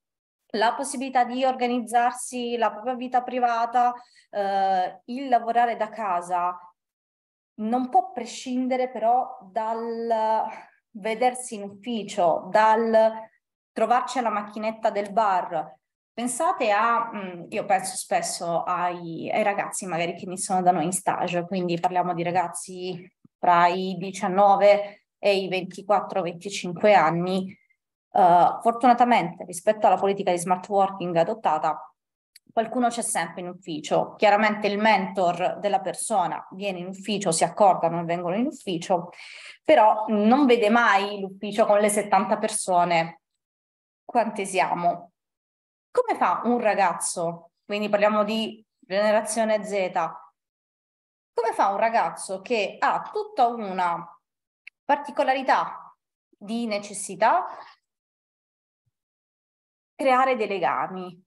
la possibilità di organizzarsi la propria vita privata, eh, il lavorare da casa non può prescindere però dal vedersi in ufficio, dal trovarci alla macchinetta del bar. Pensate a, mm, io penso spesso ai, ai ragazzi magari che iniziano da noi in stage, quindi parliamo di ragazzi tra i 19 e i 24-25 anni. Uh, fortunatamente rispetto alla politica di smart working adottata, qualcuno c'è sempre in ufficio. Chiaramente il mentor della persona viene in ufficio, si accordano e vengono in ufficio, però non vede mai l'ufficio con le 70 persone. Quante siamo? Come fa un ragazzo, quindi parliamo di generazione Z, come fa un ragazzo che ha tutta una particolarità di necessità creare dei legami,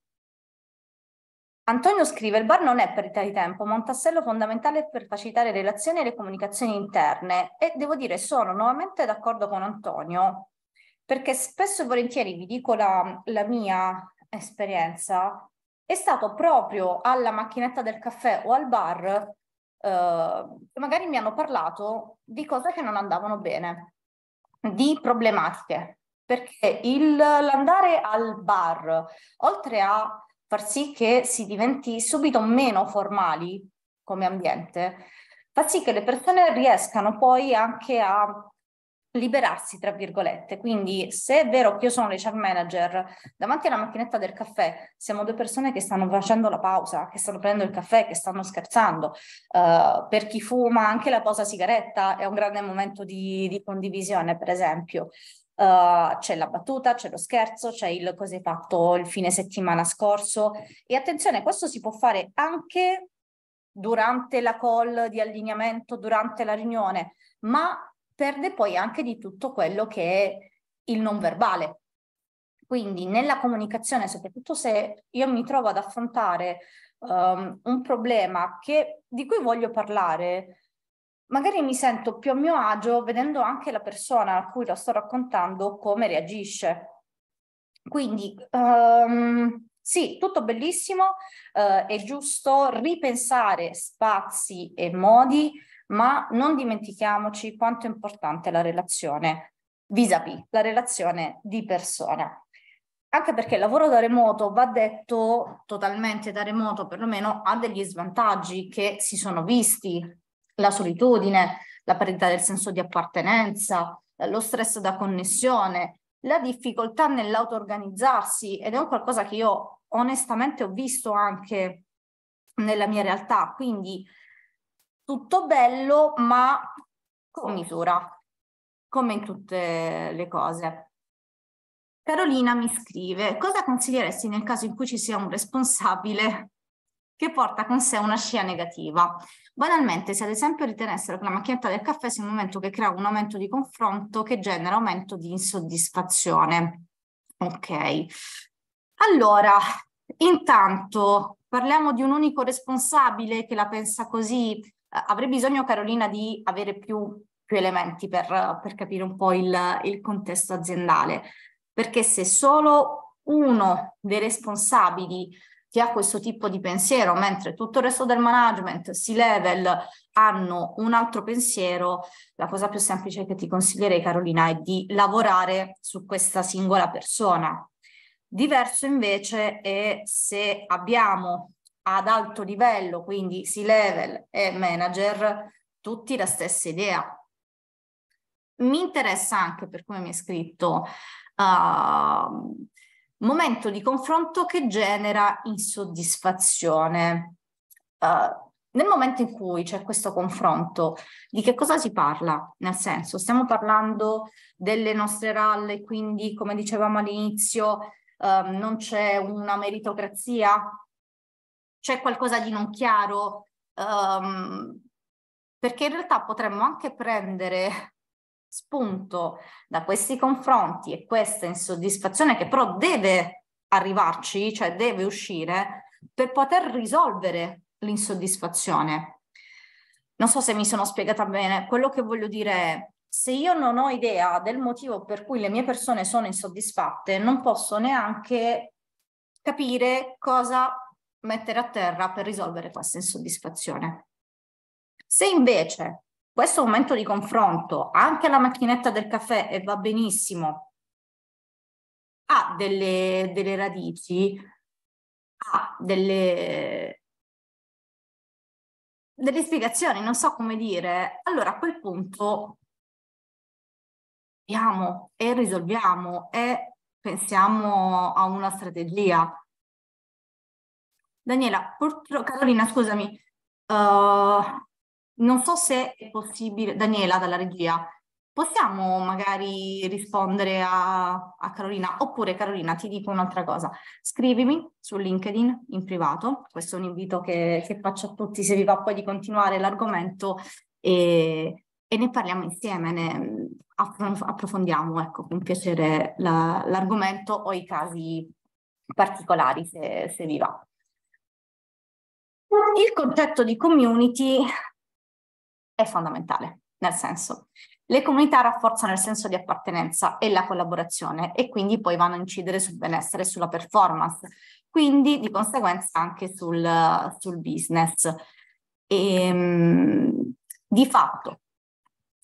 Antonio scrive: Il bar non è per di tempo, ma un tassello fondamentale per facilitare le relazioni e le comunicazioni interne. E devo dire, sono nuovamente d'accordo con Antonio, perché spesso e volentieri vi dico la, la mia esperienza. È stato proprio alla macchinetta del caffè o al bar eh, magari mi hanno parlato di cose che non andavano bene, di problematiche, perché il, l'andare al bar, oltre a far sì che si diventi subito meno formali come ambiente, fa sì che le persone riescano poi anche a liberarsi, tra virgolette. Quindi se è vero che io sono l'HR manager, davanti alla macchinetta del caffè siamo due persone che stanno facendo la pausa, che stanno prendendo il caffè, che stanno scherzando. Uh, per chi fuma anche la pausa sigaretta è un grande momento di, di condivisione, per esempio uh, c'è la battuta, c'è lo scherzo, c'è il cosa hai fatto il fine settimana scorso. E attenzione, questo si può fare anche durante la call di allineamento, durante la riunione, ma perde poi anche di tutto quello che è il non verbale. Quindi nella comunicazione, soprattutto se io mi trovo ad affrontare um, un problema che, di cui voglio parlare, magari mi sento più a mio agio vedendo anche la persona a cui lo sto raccontando come reagisce. Quindi um, sì, tutto bellissimo, uh, è giusto ripensare spazi e modi, ma non dimentichiamoci quanto è importante la relazione vis-à-vis, la relazione di persona. Anche perché il lavoro da remoto, va detto totalmente da remoto, perlomeno ha degli svantaggi che si sono visti la solitudine, la perdita del senso di appartenenza, eh, lo stress da connessione, la difficoltà nell'auto-organizzarsi ed è un qualcosa che io onestamente ho visto anche nella mia realtà, quindi tutto bello ma con misura, come in tutte le cose. Carolina mi scrive, cosa consiglieresti nel caso in cui ci sia un responsabile che porta con sé una scia negativa. Banalmente, se ad esempio ritenessero che la macchinetta del caffè sia un momento che crea un aumento di confronto che genera aumento di insoddisfazione. Ok. Allora, intanto parliamo di un unico responsabile che la pensa così. Eh, avrei bisogno, Carolina, di avere più, più elementi per, per, capire un po' il, il contesto aziendale. Perché se solo uno dei responsabili che ha questo tipo di pensiero, mentre tutto il resto del management, C-level, hanno un altro pensiero, la cosa più semplice che ti consiglierei, Carolina, è di lavorare su questa singola persona. Diverso invece è se abbiamo ad alto livello, quindi C-level e manager, tutti la stessa idea. Mi interessa anche per come mi è scritto. Uh, momento di confronto che genera insoddisfazione. Uh, nel momento in cui c'è questo confronto, di che cosa si parla? Nel senso, stiamo parlando delle nostre ralle, quindi come dicevamo all'inizio, um, non c'è una meritocrazia? C'è qualcosa di non chiaro? Um, perché in realtà potremmo anche prendere spunto da questi confronti e questa insoddisfazione che però deve arrivarci, cioè deve uscire, per poter risolvere l'insoddisfazione. Non so se mi sono spiegata bene, quello che voglio dire è, se io non ho idea del motivo per cui le mie persone sono insoddisfatte, non posso neanche capire cosa mettere a terra per risolvere questa insoddisfazione. Se invece questo momento di confronto, anche la macchinetta del caffè e va benissimo, ha delle, delle radici, ha delle, delle spiegazioni, non so come dire, allora a quel punto andiamo e risolviamo e pensiamo a una strategia. Daniela, purtroppo, Carolina, scusami, uh, non so se è possibile, Daniela dalla regia, possiamo magari rispondere a, a, Carolina, oppure Carolina ti dico un'altra cosa, scrivimi su LinkedIn in privato, questo è un invito che, che faccio a tutti se vi va poi di continuare l'argomento e, e ne parliamo insieme, ne approfondiamo ecco, con piacere la, l'argomento o i casi particolari se, se vi va. Il concetto di community è fondamentale, nel senso le comunità rafforzano il senso di appartenenza e la collaborazione e quindi poi vanno a incidere sul benessere e sulla performance, quindi di conseguenza anche sul, sul business. E, ehm, di fatto,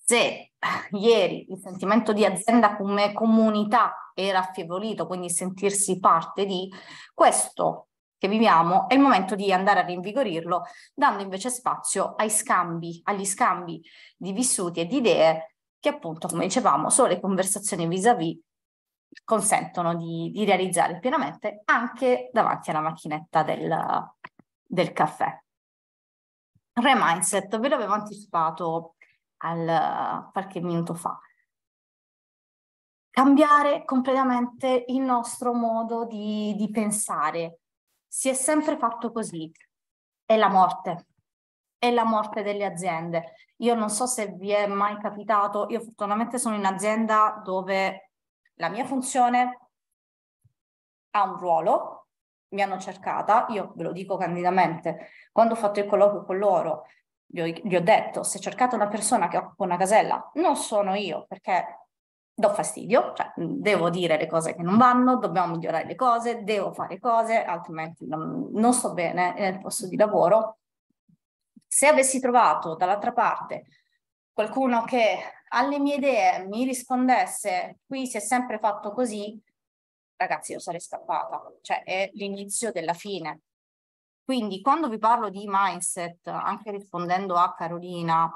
se ieri il sentimento di azienda come comunità era affievolito, quindi sentirsi parte di questo che viviamo, è il momento di andare a rinvigorirlo, dando invece spazio ai scambi, agli scambi di vissuti e di idee che appunto, come dicevamo, solo le conversazioni vis-à-vis consentono di, di realizzare pienamente anche davanti alla macchinetta del, del caffè. Re Mindset, ve l'avevo anticipato al, qualche minuto fa. Cambiare completamente il nostro modo di, di pensare, si è sempre fatto così. È la morte. È la morte delle aziende. Io non so se vi è mai capitato, io fortunatamente sono in azienda dove la mia funzione ha un ruolo, mi hanno cercata, io ve lo dico candidamente, quando ho fatto il colloquio con loro, gli ho, gli ho detto, se cercate una persona che occupa una casella, non sono io, perché do fastidio, cioè mm, devo dire le cose che non vanno, dobbiamo migliorare le cose, devo fare cose, altrimenti non, non sto bene nel posto di lavoro. Se avessi trovato dall'altra parte qualcuno che alle mie idee mi rispondesse qui si è sempre fatto così, ragazzi io sarei scappata, cioè è l'inizio della fine. Quindi quando vi parlo di mindset, anche rispondendo a Carolina,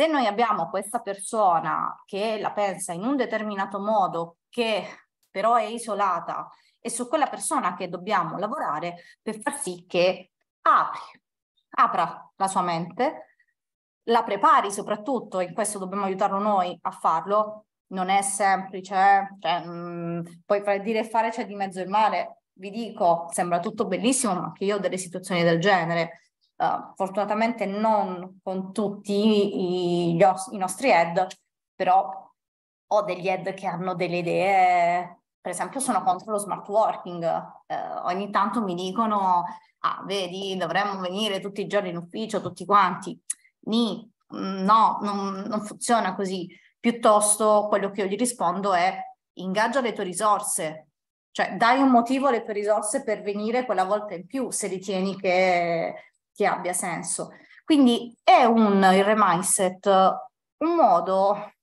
se noi abbiamo questa persona che la pensa in un determinato modo, che però è isolata, è su quella persona che dobbiamo lavorare per far sì che apri, apra la sua mente, la prepari soprattutto, in questo dobbiamo aiutarlo noi a farlo, non è semplice, cioè, mh, mm, poi fra dire fare c'è di mezzo il male, vi dico, sembra tutto bellissimo, ma anche io ho delle situazioni del genere, Uh, fortunatamente non con tutti i, i, os, i, nostri head, però ho degli head che hanno delle idee, per esempio sono contro lo smart working, uh, ogni tanto mi dicono, ah vedi, dovremmo venire tutti i giorni in ufficio, tutti quanti, Ni, no, non, non funziona così, piuttosto quello che io gli rispondo è ingaggia le tue risorse, cioè dai un motivo alle tue risorse per venire quella volta in più se ritieni che che abbia senso. Quindi è un il remindset, un modo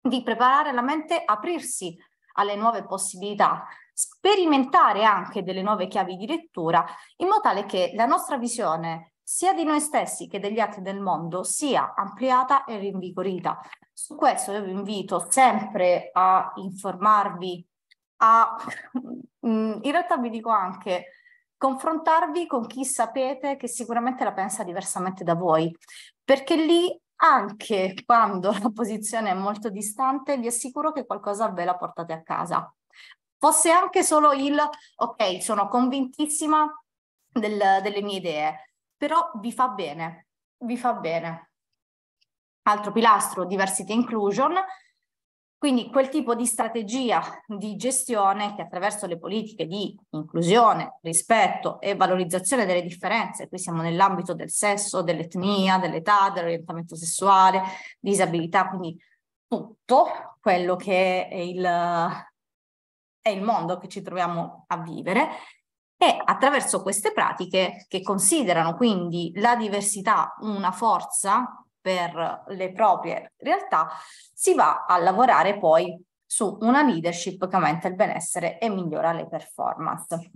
di preparare la mente, aprirsi alle nuove possibilità, sperimentare anche delle nuove chiavi di lettura, in modo tale che la nostra visione sia di noi stessi che degli altri del mondo sia ampliata e rinvigorita. Su questo io vi invito sempre a informarvi, a in realtà vi dico anche confrontarvi con chi sapete che sicuramente la pensa diversamente da voi, perché lì anche quando la posizione è molto distante, vi assicuro che qualcosa ve la portate a casa. Fosse anche solo il ok, sono convintissima del, delle mie idee, però vi fa bene, vi fa bene. Altro pilastro, diversity inclusion, quindi quel tipo di strategia di gestione che attraverso le politiche di inclusione, rispetto e valorizzazione delle differenze, qui siamo nell'ambito del sesso, dell'etnia, dell'età, dell'orientamento sessuale, disabilità, quindi tutto quello che è il, è il mondo che ci troviamo a vivere e attraverso queste pratiche che considerano quindi la diversità una forza per le proprie realtà, si va a lavorare poi su una leadership che aumenta il benessere e migliora le performance.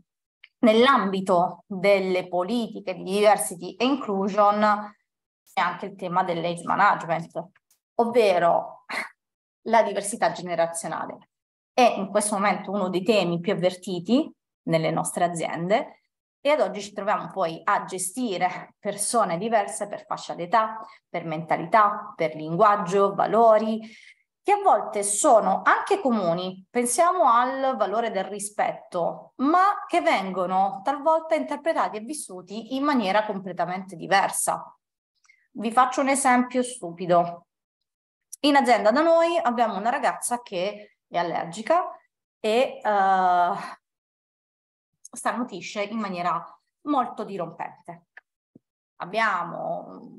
Nell'ambito delle politiche di diversity e inclusion c'è anche il tema dell'age management, ovvero la diversità generazionale. È in questo momento uno dei temi più avvertiti nelle nostre aziende e ad oggi ci troviamo poi a gestire persone diverse per fascia d'età, per mentalità, per linguaggio, valori, che a volte sono anche comuni, pensiamo al valore del rispetto, ma che vengono talvolta interpretati e vissuti in maniera completamente diversa. Vi faccio un esempio stupido. In azienda da noi abbiamo una ragazza che è allergica e uh, starnutisce in maniera molto dirompente. Abbiamo mm,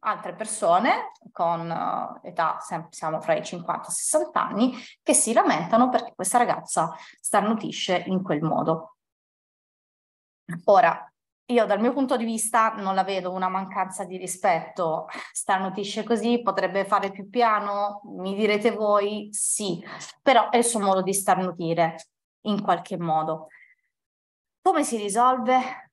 altre persone con eh, età, siamo fra i 50 e i 60 anni, che si lamentano perché questa ragazza starnutisce in quel modo. Ora, io dal mio punto di vista non la vedo una mancanza di rispetto, starnutisce così, potrebbe fare più piano, mi direte voi sì, però è il suo modo di starnutire in qualche modo. Come si risolve?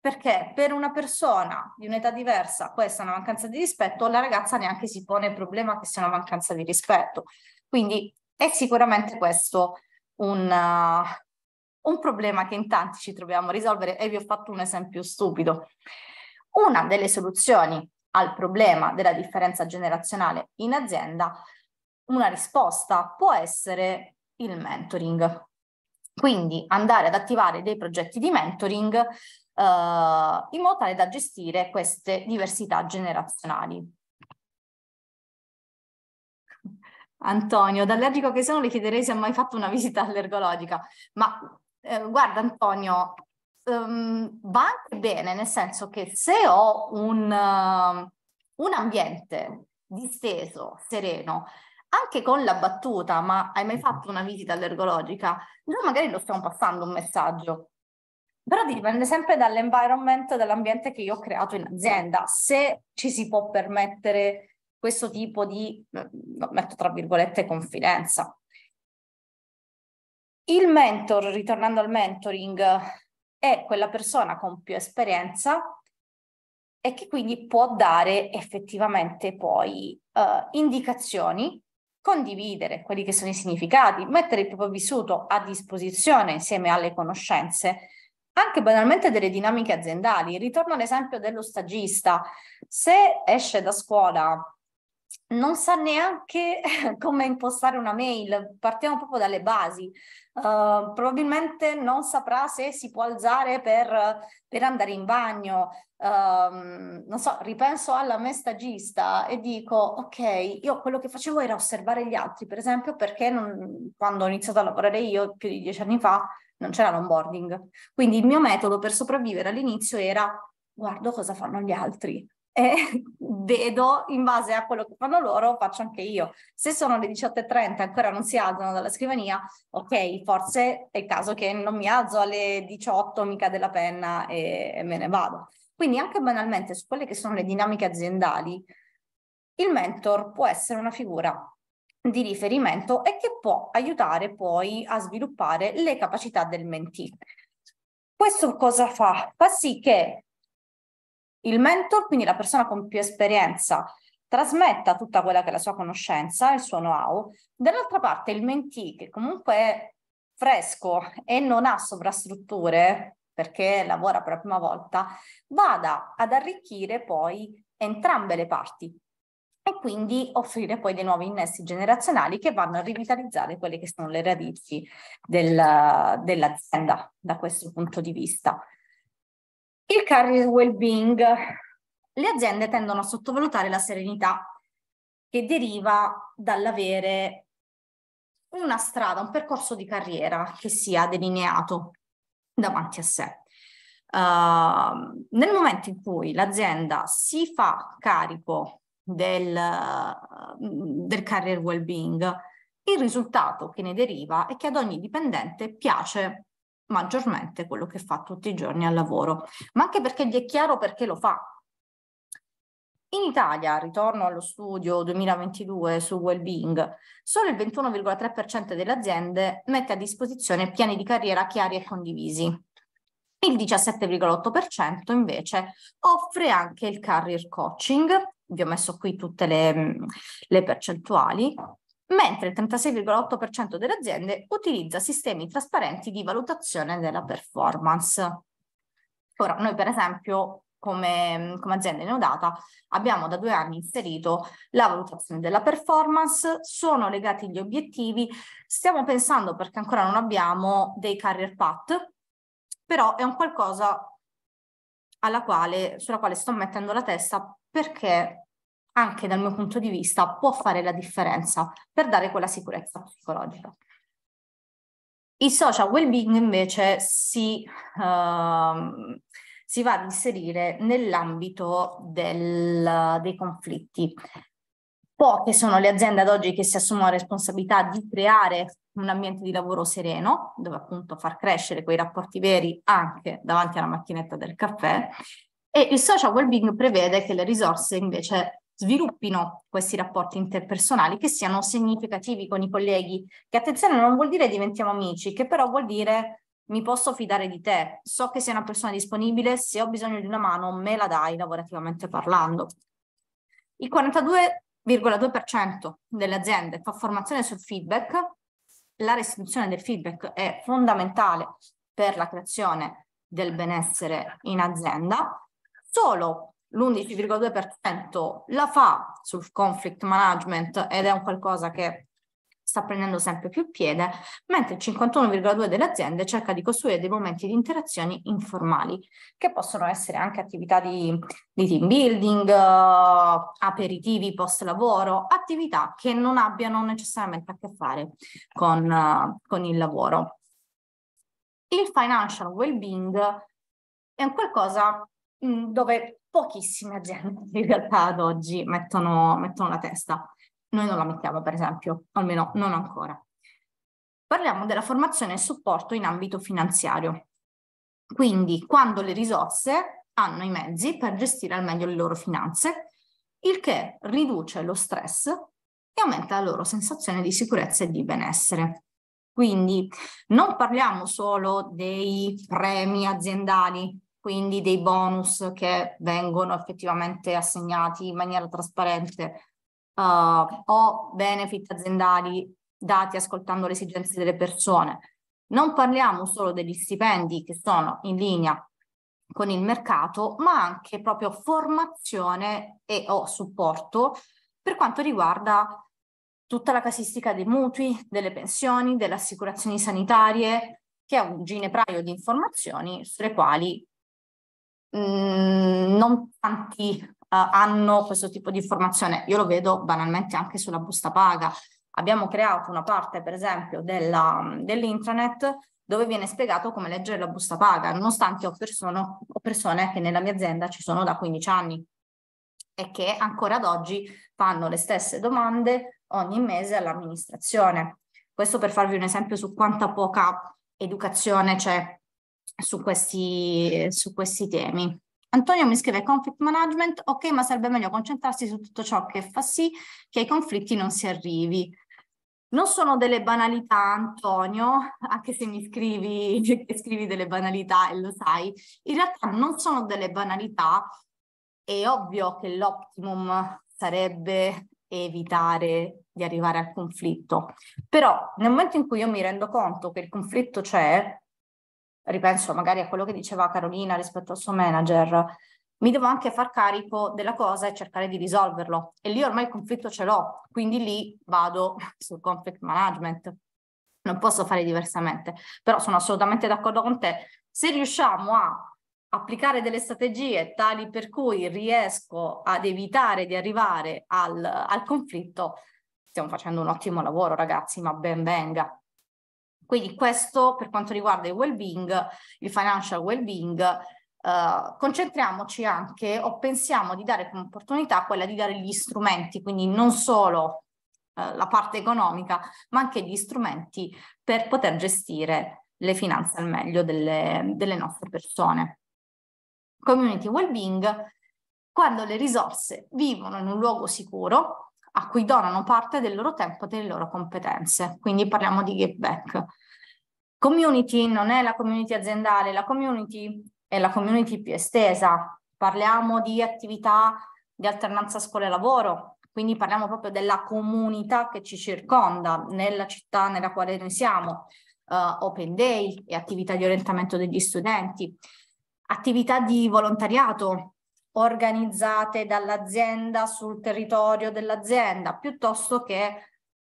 Perché per una persona di un'età diversa questa è una mancanza di rispetto, la ragazza neanche si pone il problema che sia una mancanza di rispetto. Quindi è sicuramente questo un, uh, un problema che in tanti ci troviamo a risolvere e vi ho fatto un esempio stupido. Una delle soluzioni al problema della differenza generazionale in azienda, una risposta può essere il mentoring. Quindi andare ad attivare dei progetti di mentoring eh, in modo tale da gestire queste diversità generazionali. Antonio, dall'ergico che sono le chiederei se ha mai fatto una visita all'ergologica, ma eh, guarda Antonio, um, va anche bene, nel senso che se ho un, uh, un ambiente disteso, sereno, anche con la battuta, ma hai mai mm-hmm. fatto una visita all'ergologica? Noi magari lo stiamo passando un messaggio, però dipende sempre dall'environment, dall'ambiente che io ho creato in azienda. Se ci si può permettere questo tipo di, mm, mm, metto tra virgolette, confidenza. Il mentor, ritornando al mentoring, è quella persona con più esperienza e che quindi può dare effettivamente poi uh, indicazioni condividere quelli che sono i significati, mettere il proprio vissuto a disposizione insieme alle conoscenze, anche banalmente delle dinamiche aziendali. Ritorno all'esempio dello stagista. Se esce da scuola non sa neanche come impostare una mail, partiamo proprio dalle basi. Uh, probabilmente non saprà se si può alzare per, per andare in bagno. Uh, non so, ripenso alla me stagista e dico: Ok, io quello che facevo era osservare gli altri, per esempio, perché non, quando ho iniziato a lavorare io più di dieci anni fa non c'era l'onboarding. Quindi il mio metodo per sopravvivere all'inizio era guardo cosa fanno gli altri, e vedo in base a quello che fanno loro, faccio anche io. Se sono le 18.30 e ancora non si alzano dalla scrivania, ok, forse è il caso che non mi alzo alle 18, mi cade la penna e, e me ne vado. Quindi anche banalmente su quelle che sono le dinamiche aziendali, il mentor può essere una figura di riferimento e che può aiutare poi a sviluppare le capacità del mentee. Questo cosa fa? Fa sì che il mentor, quindi la persona con più esperienza, trasmetta tutta quella che è la sua conoscenza, il suo know-how, dall'altra parte il mentee che comunque è fresco e non ha sovrastrutture perché lavora per la prima volta, vada ad arricchire poi entrambe le parti e quindi offrire poi dei nuovi innesti generazionali che vanno a rivitalizzare quelle che sono le radici del, dell'azienda da questo punto di vista. Il career well-being. Le aziende tendono a sottovalutare la serenità che deriva dall'avere una strada, un percorso di carriera che sia delineato davanti a sé. Uh, nel momento in cui l'azienda si fa carico del, del career well-being, il risultato che ne deriva è che ad ogni dipendente piace maggiormente quello che fa tutti i giorni al lavoro, ma anche perché gli è chiaro perché lo fa. In Italia, ritorno allo studio 2022 su Wellbeing, solo il 21,3% delle aziende mette a disposizione piani di carriera chiari e condivisi. Il 17,8% invece offre anche il career coaching, vi ho messo qui tutte le, le percentuali, mentre il 36,8% delle aziende utilizza sistemi trasparenti di valutazione della performance. Ora, noi per esempio come, come azienda Neodata abbiamo da due anni inserito la valutazione della performance, sono legati gli obiettivi, stiamo pensando perché ancora non abbiamo dei career path, però è un qualcosa quale, sulla quale sto mettendo la testa perché anche dal mio punto di vista, può fare la differenza per dare quella sicurezza psicologica. Il social well-being invece si, uh, si va ad inserire nell'ambito del, dei conflitti. Poche sono le aziende ad oggi che si assumono la responsabilità di creare un ambiente di lavoro sereno, dove appunto far crescere quei rapporti veri anche davanti alla macchinetta del caffè. E il social well-being prevede che le risorse invece sviluppino questi rapporti interpersonali che siano significativi con i colleghi, che attenzione non vuol dire diventiamo amici, che però vuol dire mi posso fidare di te, so che sei una persona disponibile, se ho bisogno di una mano me la dai lavorativamente parlando. Il 42,2% delle aziende fa formazione sul feedback, la restituzione del feedback è fondamentale per la creazione del benessere in azienda, solo l'11,2% la fa sul conflict management ed è un qualcosa che sta prendendo sempre più piede, mentre il 51,2% delle aziende cerca di costruire dei momenti di interazioni informali, che possono essere anche attività di, di team building, uh, aperitivi post lavoro, attività che non abbiano necessariamente a che fare con, uh, con il lavoro. Il financial well-being è un qualcosa Mm, dove pochissime aziende in realtà ad oggi mettono, mettono la testa. Noi non la mettiamo, per esempio, almeno non ancora. Parliamo della formazione e supporto in ambito finanziario. Quindi quando le risorse hanno i mezzi per gestire al meglio le loro finanze, il che riduce lo stress e aumenta la loro sensazione di sicurezza e di benessere. Quindi non parliamo solo dei premi aziendali, quindi dei bonus che vengono effettivamente assegnati in maniera trasparente uh, o benefit aziendali dati ascoltando le esigenze delle persone. Non parliamo solo degli stipendi che sono in linea con il mercato, ma anche proprio formazione e o supporto per quanto riguarda tutta la casistica dei mutui, delle pensioni, delle assicurazioni sanitarie, che è un ginepraio di informazioni sulle quali mh, mm, non tanti uh, hanno questo tipo di informazione. Io lo vedo banalmente anche sulla busta paga. Abbiamo creato una parte, per esempio, della, dell'intranet dove viene spiegato come leggere la busta paga, nonostante ho, persone, ho persone che nella mia azienda ci sono da 15 anni e che ancora ad oggi fanno le stesse domande ogni mese all'amministrazione. Questo per farvi un esempio su quanta poca educazione c'è su questi, su questi temi. Antonio mi scrive conflict management, ok, ma sarebbe meglio concentrarsi su tutto ciò che fa sì che ai conflitti non si arrivi. Non sono delle banalità, Antonio, anche se mi scrivi, scrivi delle banalità e lo sai, in realtà non sono delle banalità, è ovvio che l'optimum sarebbe evitare di arrivare al conflitto, però nel momento in cui io mi rendo conto che il conflitto c'è, ripenso magari a quello che diceva Carolina rispetto al suo manager, mi devo anche far carico della cosa e cercare di risolverlo. E lì ormai il conflitto ce l'ho, quindi lì vado sul conflict management. Non posso fare diversamente, però sono assolutamente d'accordo con te. Se riusciamo a applicare delle strategie tali per cui riesco ad evitare di arrivare al, al conflitto, stiamo facendo un ottimo lavoro, ragazzi, ma ben venga. Quindi questo per quanto riguarda il well-being, il financial well-being, eh, concentriamoci anche o pensiamo di dare come opportunità quella di dare gli strumenti, quindi non solo eh, la parte economica, ma anche gli strumenti per poter gestire le finanze al meglio delle, delle nostre persone. Community well-being, quando le risorse vivono in un luogo sicuro, a cui donano parte del loro tempo e delle loro competenze. Quindi parliamo di give back. Community non è la community aziendale, la community è la community più estesa. Parliamo di attività di alternanza scuola-lavoro, quindi parliamo proprio della comunità che ci circonda nella città nella quale noi siamo, uh, open day e attività di orientamento degli studenti, attività di volontariato, organizzate dall'azienda sul territorio dell'azienda, piuttosto che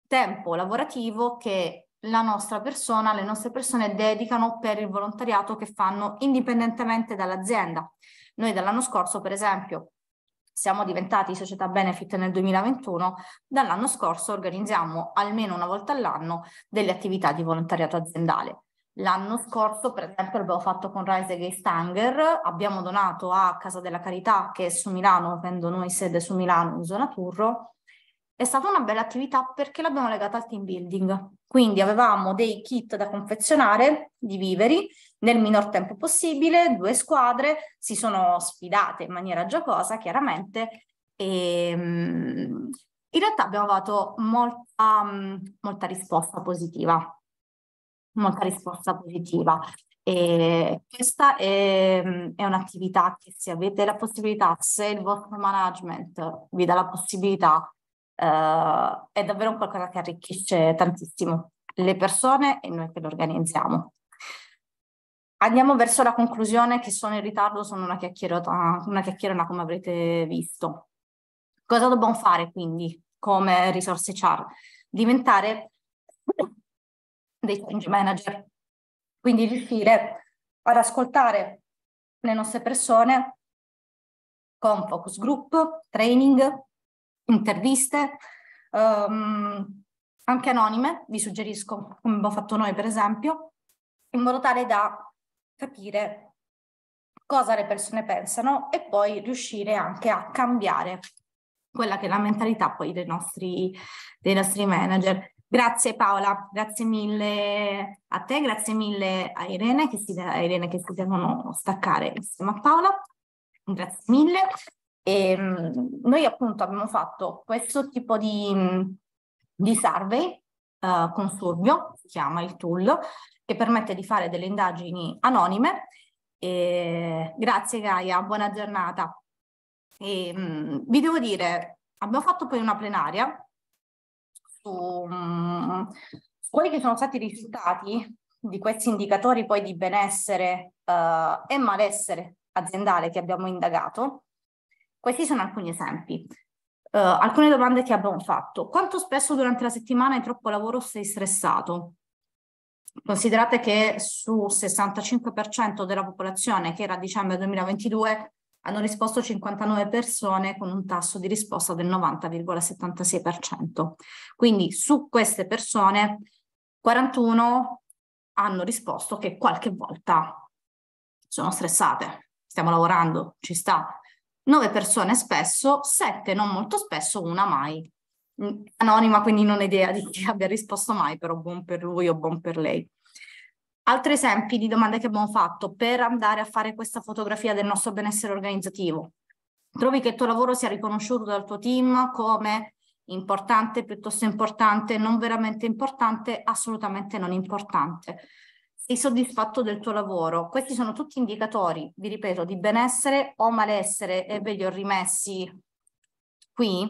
tempo lavorativo che la nostra persona, le nostre persone dedicano per il volontariato che fanno indipendentemente dall'azienda. Noi dall'anno scorso, per esempio, siamo diventati società benefit nel 2021, dall'anno scorso organizziamo almeno una volta all'anno delle attività di volontariato aziendale. L'anno scorso, per esempio, l'abbiamo fatto con Rise Against Hunger, abbiamo donato a Casa della Carità, che è su Milano, avendo noi sede su Milano in zona Turro. È stata una bella attività perché l'abbiamo legata al team building. Quindi avevamo dei kit da confezionare di viveri nel minor tempo possibile, due squadre si sono sfidate in maniera giocosa, chiaramente, e mm, in realtà abbiamo avuto molta, mm, molta risposta positiva molta risposta positiva. E questa è, è, un'attività che se avete la possibilità, se il vostro management vi dà la possibilità, eh, è davvero qualcosa che arricchisce tantissimo le persone e noi che lo organizziamo. Andiamo verso la conclusione che sono in ritardo, sono una chiacchierata, una chiacchierona come avrete visto. Cosa dobbiamo fare quindi come risorse char? Diventare dei change manager. Quindi riuscire ad ascoltare le nostre persone con focus group, training, interviste, um, anche anonime, vi suggerisco come abbiamo fatto noi per esempio, in modo tale da capire cosa le persone pensano e poi riuscire anche a cambiare quella che è la mentalità poi dei nostri, dei nostri manager. Grazie Paola, grazie mille a te, grazie mille a Irene che si, a Irene che si devono staccare insieme a Paola, grazie mille. E, ehm, noi appunto abbiamo fatto questo tipo di, di survey uh, eh, con Survio, si chiama il tool, che permette di fare delle indagini anonime. E, grazie Gaia, buona giornata. E, ehm, mh, vi devo dire, abbiamo fatto poi una plenaria su um, mm, quelli che sono stati i risultati di questi indicatori poi di benessere uh, e malessere aziendale che abbiamo indagato, questi sono alcuni esempi. Uh, alcune domande che abbiamo fatto. Quanto spesso durante la settimana hai troppo lavoro o sei stressato? Considerate che su 65% della popolazione che era a dicembre 2022 hanno risposto 59 persone con un tasso di risposta del 90,76%. Quindi su queste persone 41 hanno risposto che qualche volta sono stressate, stiamo lavorando, ci sta. 9 persone spesso, 7 non molto spesso, una mai. Anonima, quindi non ho idea di chi abbia risposto mai, però buon per lui o buon per lei. Altri esempi di domande che abbiamo fatto per andare a fare questa fotografia del nostro benessere organizzativo. Trovi che il tuo lavoro sia riconosciuto dal tuo team come importante, piuttosto importante, non veramente importante, assolutamente non importante. Sei soddisfatto del tuo lavoro. Questi sono tutti indicatori, vi ripeto, di benessere o malessere e ve li ho rimessi qui,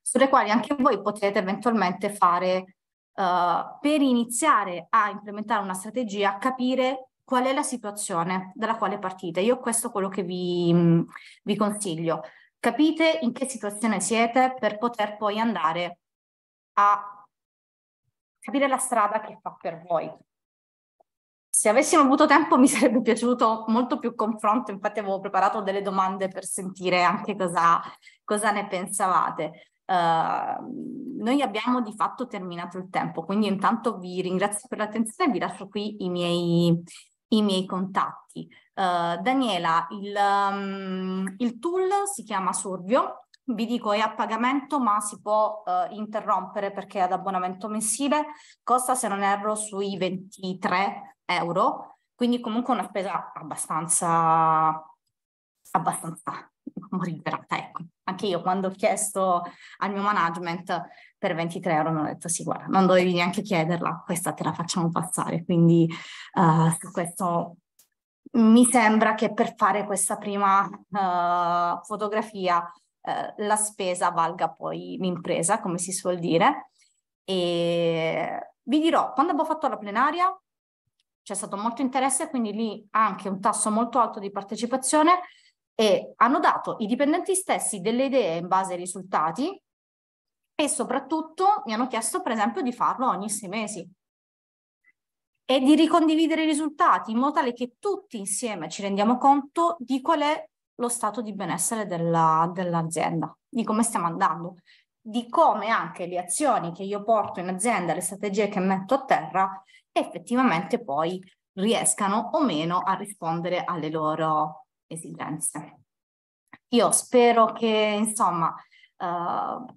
sulle quali anche voi potete eventualmente fare eh, per iniziare a implementare una strategia, capire qual è la situazione dalla quale partite. Io questo è quello che vi, mm, vi consiglio. Capite in che situazione siete per poter poi andare a capire la strada che fa per voi. Se avessimo avuto tempo mi sarebbe piaciuto molto più confronto, infatti avevo preparato delle domande per sentire anche cosa, cosa ne pensavate. Uh, noi abbiamo di fatto terminato il tempo, quindi intanto vi ringrazio per l'attenzione e vi lascio qui i miei, i miei contatti. Uh, Daniela, il, um, il, tool si chiama Survio, vi dico è a pagamento ma si può uh, interrompere perché è ad abbonamento mensile, costa se non erro sui 23 euro, quindi comunque una spesa abbastanza, abbastanza un po' ecco. Anche io quando ho chiesto al mio management per 23 euro mi hanno detto sì, guarda, non dovevi neanche chiederla, questa te la facciamo passare. Quindi uh, su questo mi sembra che per fare questa prima uh, fotografia uh, la spesa valga poi l'impresa, come si suol dire. E vi dirò, quando abbiamo fatto la plenaria c'è stato molto interesse, quindi lì anche un tasso molto alto di partecipazione e hanno dato i dipendenti stessi delle idee in base ai risultati e soprattutto mi hanno chiesto per esempio di farlo ogni sei mesi e di ricondividere i risultati in modo tale che tutti insieme ci rendiamo conto di qual è lo stato di benessere della, dell'azienda, di come stiamo andando, di come anche le azioni che io porto in azienda, le strategie che metto a terra, effettivamente poi riescano o meno a rispondere alle loro esigenze. Io spero che, insomma, eh,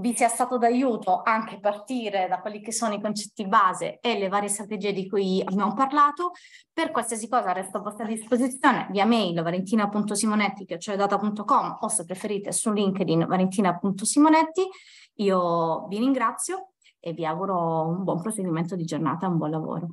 vi sia stato d'aiuto anche partire da quelli che sono i concetti base e le varie strategie di cui abbiamo parlato. Per qualsiasi cosa resto a vostra disposizione via mail valentina.simonetti valentina.simonetti.com o se preferite su LinkedIn valentina.simonetti. Io vi ringrazio e vi auguro un buon proseguimento di giornata, un buon lavoro.